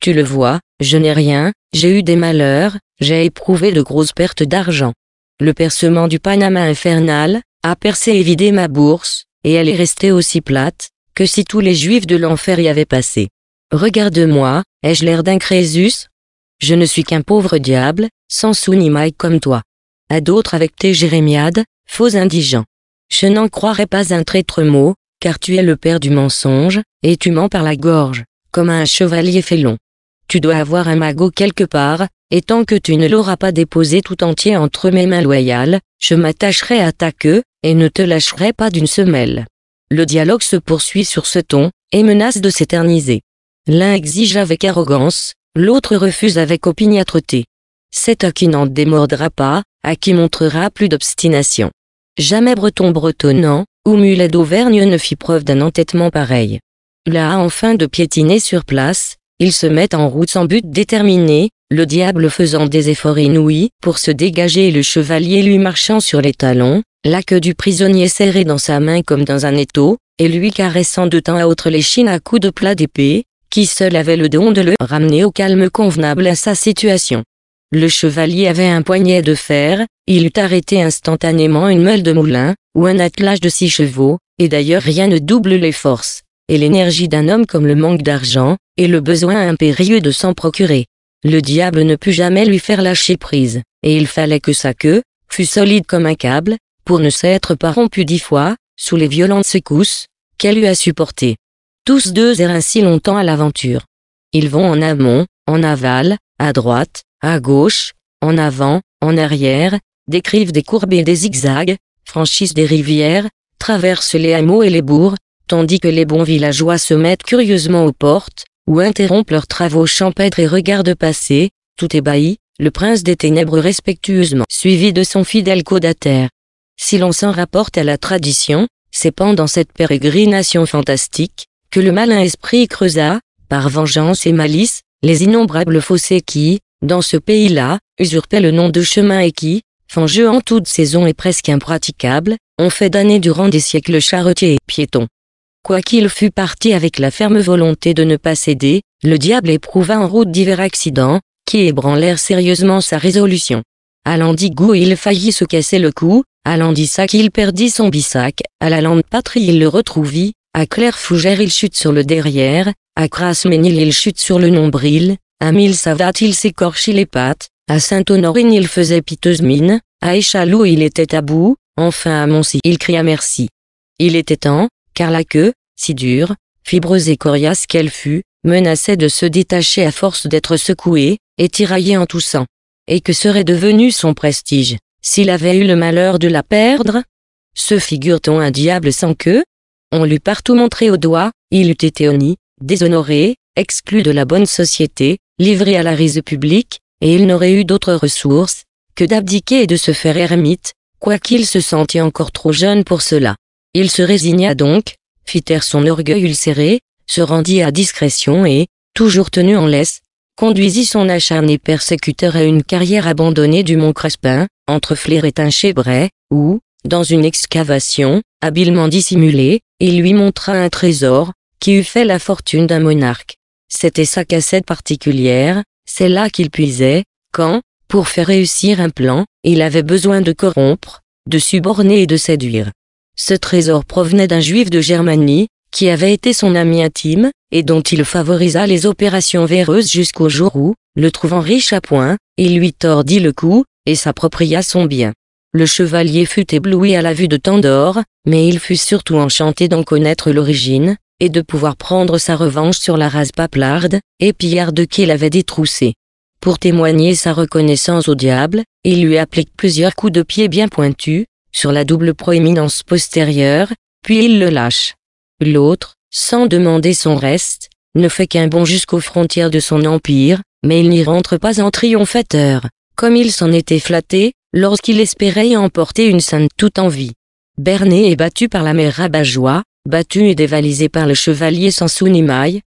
[SPEAKER 1] tu le vois, je n'ai rien, j'ai eu des malheurs, j'ai éprouvé de grosses pertes d'argent. Le percement du Panama infernal, a percé et vidé ma bourse, et elle est restée aussi plate, que si tous les juifs de l'enfer y avaient passé. Regarde-moi, ai-je l'air d'un Crésus Je ne suis qu'un pauvre diable, sans sou ni maille comme toi. À d'autres avec tes jérémiades, faux indigents. Je n'en croirais pas un traître mot, car tu es le père du mensonge, et tu mens par la gorge, comme un chevalier félon. Tu dois avoir un magot quelque part, et tant que tu ne l'auras pas déposé tout entier entre mes mains loyales, je m'attacherai à ta queue, et ne te lâcherai pas d'une semelle. Le dialogue se poursuit sur ce ton, et menace de s'éterniser. L'un exige avec arrogance, l'autre refuse avec opiniâtreté. C'est à qui n'en démordra pas, à qui montrera plus d'obstination. Jamais breton bretonnant, ou mulet d'Auvergne ne fit preuve d'un entêtement pareil. Là enfin de piétiner sur place, ils se mettent en route sans but déterminé, le diable faisant des efforts inouïs pour se dégager et le chevalier lui marchant sur les talons, la queue du prisonnier serrée dans sa main comme dans un étau, et lui caressant de temps à autre les chines à coups de plat d'épée, qui seul avait le don de le ramener au calme convenable à sa situation. Le chevalier avait un poignet de fer, il eût arrêté instantanément une meule de moulin, ou un attelage de six chevaux, et d'ailleurs rien ne double les forces et l'énergie d'un homme comme le manque d'argent, et le besoin impérieux de s'en procurer. Le diable ne put jamais lui faire lâcher prise, et il fallait que sa queue, fût solide comme un câble, pour ne s'être pas rompu dix fois, sous les violentes secousses, qu'elle eut à supporter. Tous deux errent ainsi longtemps à l'aventure. Ils vont en amont, en aval, à droite, à gauche, en avant, en arrière, décrivent des courbes et des zigzags, franchissent des rivières, traversent les hameaux et les bourgs, tandis que les bons villageois se mettent curieusement aux portes, ou interrompent leurs travaux champêtres et regardent passer, tout ébahi, le prince des ténèbres respectueusement, suivi de son fidèle codataire. Si l'on s'en rapporte à la tradition, c'est pendant cette pérégrination fantastique, que le malin esprit creusa, par vengeance et malice, les innombrables fossés qui, dans ce pays-là, usurpaient le nom de chemin et qui, fangeux en toute saison et presque impraticables, ont fait d'années durant des siècles charretiers et piétons. Quoiqu'il fût parti avec la ferme volonté de ne pas céder, le diable éprouva en route divers accidents, qui ébranlèrent sérieusement sa résolution. À l'Andigou il faillit se casser le cou, à Landissac il perdit son bissac, à la lande patrie il le retrouvit, à Fougère il chute sur le derrière, à Crasménil il chute sur le nombril, à Mille Savat il s'écorchit les pattes, à saint honorine il faisait piteuse mine, à Échalou il était à bout, enfin à Moncy il cria merci. Il était temps, car la queue, si dure, fibreuse et coriace qu'elle fût, menaçait de se détacher à force d'être secouée, et tiraillée en sang. Et que serait devenu son prestige, s'il avait eu le malheur de la perdre? Se figure-t-on un diable sans queue? On l'eût partout montré au doigt, il eût été honni, déshonoré, exclu de la bonne société, livré à la rise publique, et il n'aurait eu d'autre ressource, que d'abdiquer et de se faire ermite, quoiqu'il se sentît encore trop jeune pour cela. Il se résigna donc, fit taire son orgueil ulcéré, se rendit à discrétion et, toujours tenu en laisse, conduisit son acharné persécuteur à une carrière abandonnée du mont Crespin, entre Flair et Tinchébray, où, dans une excavation, habilement dissimulée, il lui montra un trésor, qui eût fait la fortune d'un monarque. C'était sa cassette particulière, c'est là qu'il puisait, quand, pour faire réussir un plan, il avait besoin de corrompre, de suborner et de séduire. Ce trésor provenait d'un juif de Germanie, qui avait été son ami intime, et dont il favorisa les opérations véreuses jusqu'au jour où, le trouvant riche à point, il lui tordit le cou, et s'appropria son bien. Le chevalier fut ébloui à la vue de tant d'or, mais il fut surtout enchanté d'en connaître l'origine, et de pouvoir prendre sa revanche sur la race paplarde, et pillarde qu'il avait détroussé. Pour témoigner sa reconnaissance au diable, il lui applique plusieurs coups de pied bien pointus, sur la double proéminence postérieure, puis il le lâche. L'autre, sans demander son reste, ne fait qu'un bond jusqu'aux frontières de son empire, mais il n'y rentre pas en triomphateur, comme il s'en était flatté, lorsqu'il espérait y emporter une sainte toute en vie. Berné est battu par la mère Rabajoie, battu et dévalisé par le chevalier sans sou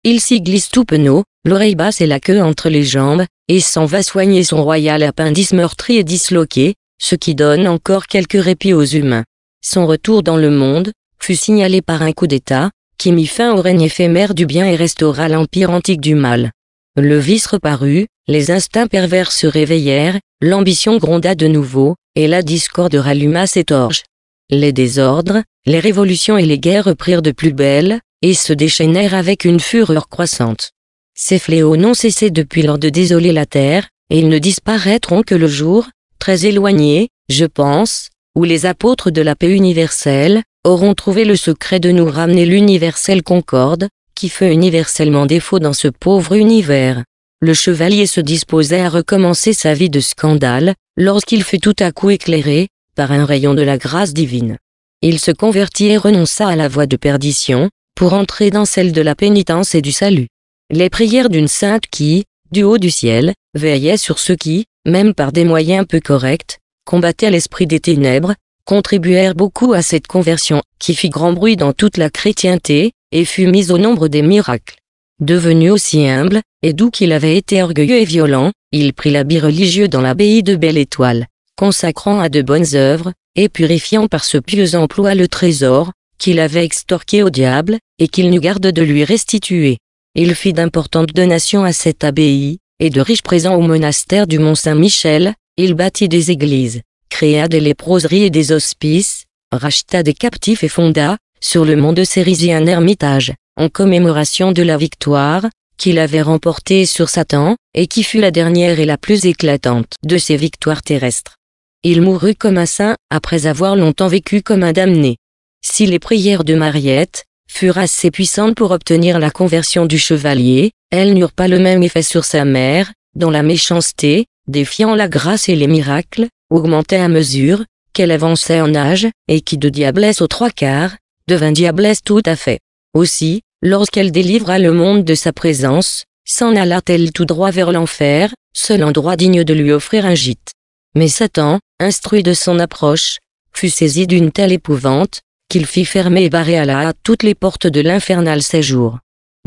[SPEAKER 1] il s'y glisse tout penaud, l'oreille basse et la queue entre les jambes, et s'en va soigner son royal appendice meurtri et disloqué, ce qui donne encore quelques répits aux humains. Son retour dans le monde fut signalé par un coup d'État, qui mit fin au règne éphémère du bien et restaura l'empire antique du mal. Le vice reparut, les instincts pervers se réveillèrent, l'ambition gronda de nouveau, et la discorde ralluma ses torches. Les désordres, les révolutions et les guerres prirent de plus belle, et se déchaînèrent avec une fureur croissante. Ces fléaux n'ont cessé depuis lors de désoler la terre, et ils ne disparaîtront que le jour, très éloigné, je pense, où les apôtres de la paix universelle auront trouvé le secret de nous ramener l'universelle concorde, qui fait universellement défaut dans ce pauvre univers. Le chevalier se disposait à recommencer sa vie de scandale, lorsqu'il fut tout à coup éclairé, par un rayon de la grâce divine. Il se convertit et renonça à la voie de perdition, pour entrer dans celle de la pénitence et du salut. Les prières d'une sainte qui, du haut du ciel, veillait sur ceux qui, même par des moyens peu corrects, combattaient l'esprit des ténèbres, contribuèrent beaucoup à cette conversion, qui fit grand bruit dans toute la chrétienté, et fut mise au nombre des miracles. Devenu aussi humble, et doux qu'il avait été orgueilleux et violent, il prit l'habit religieux dans l'abbaye de Belle Étoile, consacrant à de bonnes œuvres, et purifiant par ce pieux emploi le trésor, qu'il avait extorqué au diable, et qu'il n'eut garde de lui restituer. Il fit d'importantes donations à cette abbaye, et de riches présents au monastère du Mont-Saint-Michel, il bâtit des églises, créa des léproseries et des hospices, racheta des captifs et fonda, sur le mont de Sérisy un ermitage, en commémoration de la victoire, qu'il avait remportée sur Satan, et qui fut la dernière et la plus éclatante de ses victoires terrestres. Il mourut comme un saint, après avoir longtemps vécu comme un damné. Si les prières de Mariette, furent assez puissantes pour obtenir la conversion du chevalier, elles n'eurent pas le même effet sur sa mère, dont la méchanceté, défiant la grâce et les miracles, augmentait à mesure qu'elle avançait en âge, et qui de diablesse aux trois quarts, devint diablesse tout à fait. Aussi, lorsqu'elle délivra le monde de sa présence, s'en alla-t-elle tout droit vers l'enfer, seul endroit digne de lui offrir un gîte. Mais Satan, instruit de son approche, fut saisi d'une telle épouvante, qu'il fit fermer et barrer à la hâte toutes les portes de l'infernal séjour.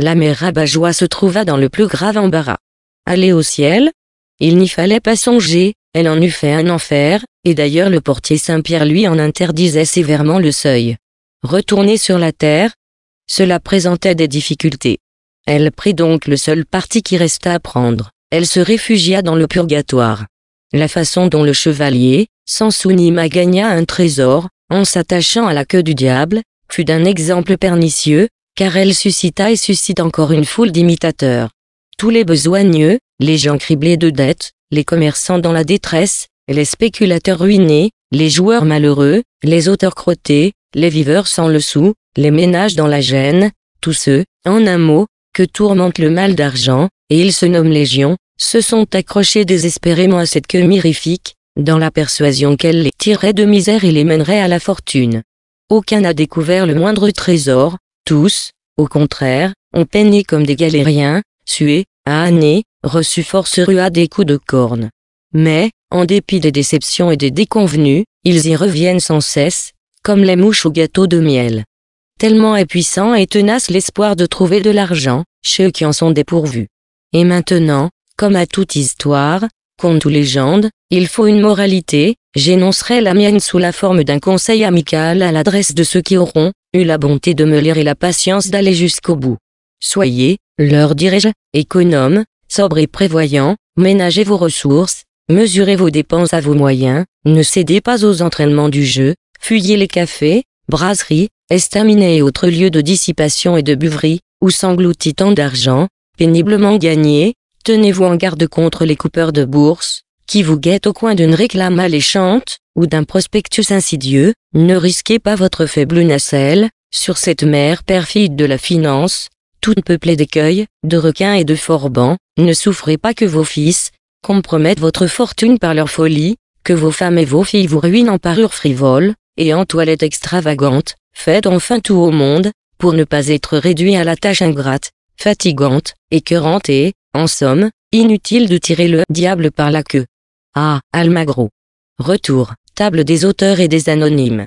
[SPEAKER 1] La mère rabat se trouva dans le plus grave embarras. Aller au ciel Il n'y fallait pas songer, elle en eût fait un enfer, et d'ailleurs le portier Saint-Pierre lui en interdisait sévèrement le seuil. Retourner sur la terre Cela présentait des difficultés. Elle prit donc le seul parti qui resta à prendre. Elle se réfugia dans le purgatoire. La façon dont le chevalier, sans sounima gagna un trésor, en s'attachant à la queue du diable, fut d'un exemple pernicieux, car elle suscita et suscite encore une foule d'imitateurs. Tous les besoigneux, les gens criblés de dettes, les commerçants dans la détresse, les spéculateurs ruinés, les joueurs malheureux, les auteurs crottés, les viveurs sans le sou, les ménages dans la gêne, tous ceux, en un mot, que tourmente le mal d'argent, et ils se nomment légion, se sont accrochés désespérément à cette queue mirifique, dans la persuasion qu'elle les tirerait de misère et les mènerait à la fortune. Aucun n'a découvert le moindre trésor, tous, au contraire, ont peiné comme des galériens, sué, à année, reçu force à des coups de corne. Mais, en dépit des déceptions et des déconvenues, ils y reviennent sans cesse, comme les mouches au gâteau de miel. Tellement est puissant et tenace l'espoir de trouver de l'argent, chez ceux qui en sont dépourvus. Et maintenant, comme à toute histoire, conte ou légende, il faut une moralité, j'énoncerai la mienne sous la forme d'un conseil amical à l'adresse de ceux qui auront, la bonté de me lire et la patience d'aller jusqu'au bout. Soyez, leur dirai je économe, sobre et prévoyant, ménagez vos ressources, mesurez vos dépenses à vos moyens, ne cédez pas aux entraînements du jeu, fuyez les cafés, brasseries, estaminets et autres lieux de dissipation et de buverie, où s'engloutit tant d'argent, péniblement gagné, tenez-vous en garde contre les coupeurs de bourse, qui vous guettent au coin d'une réclame alléchante, ou d'un prospectus insidieux, ne risquez pas votre faible nacelle, sur cette mer perfide de la finance, toute peuplée d'écueils, de requins et de forbans, ne souffrez pas que vos fils, compromettent votre fortune par leur folie, que vos femmes et vos filles vous ruinent en parures frivoles, et en toilettes extravagantes, faites enfin tout au monde, pour ne pas être réduit à la tâche ingrate, fatigante, écœurante et, en somme, inutile de tirer le diable par la queue. Ah, Almagro. Retour. Table des auteurs et des anonymes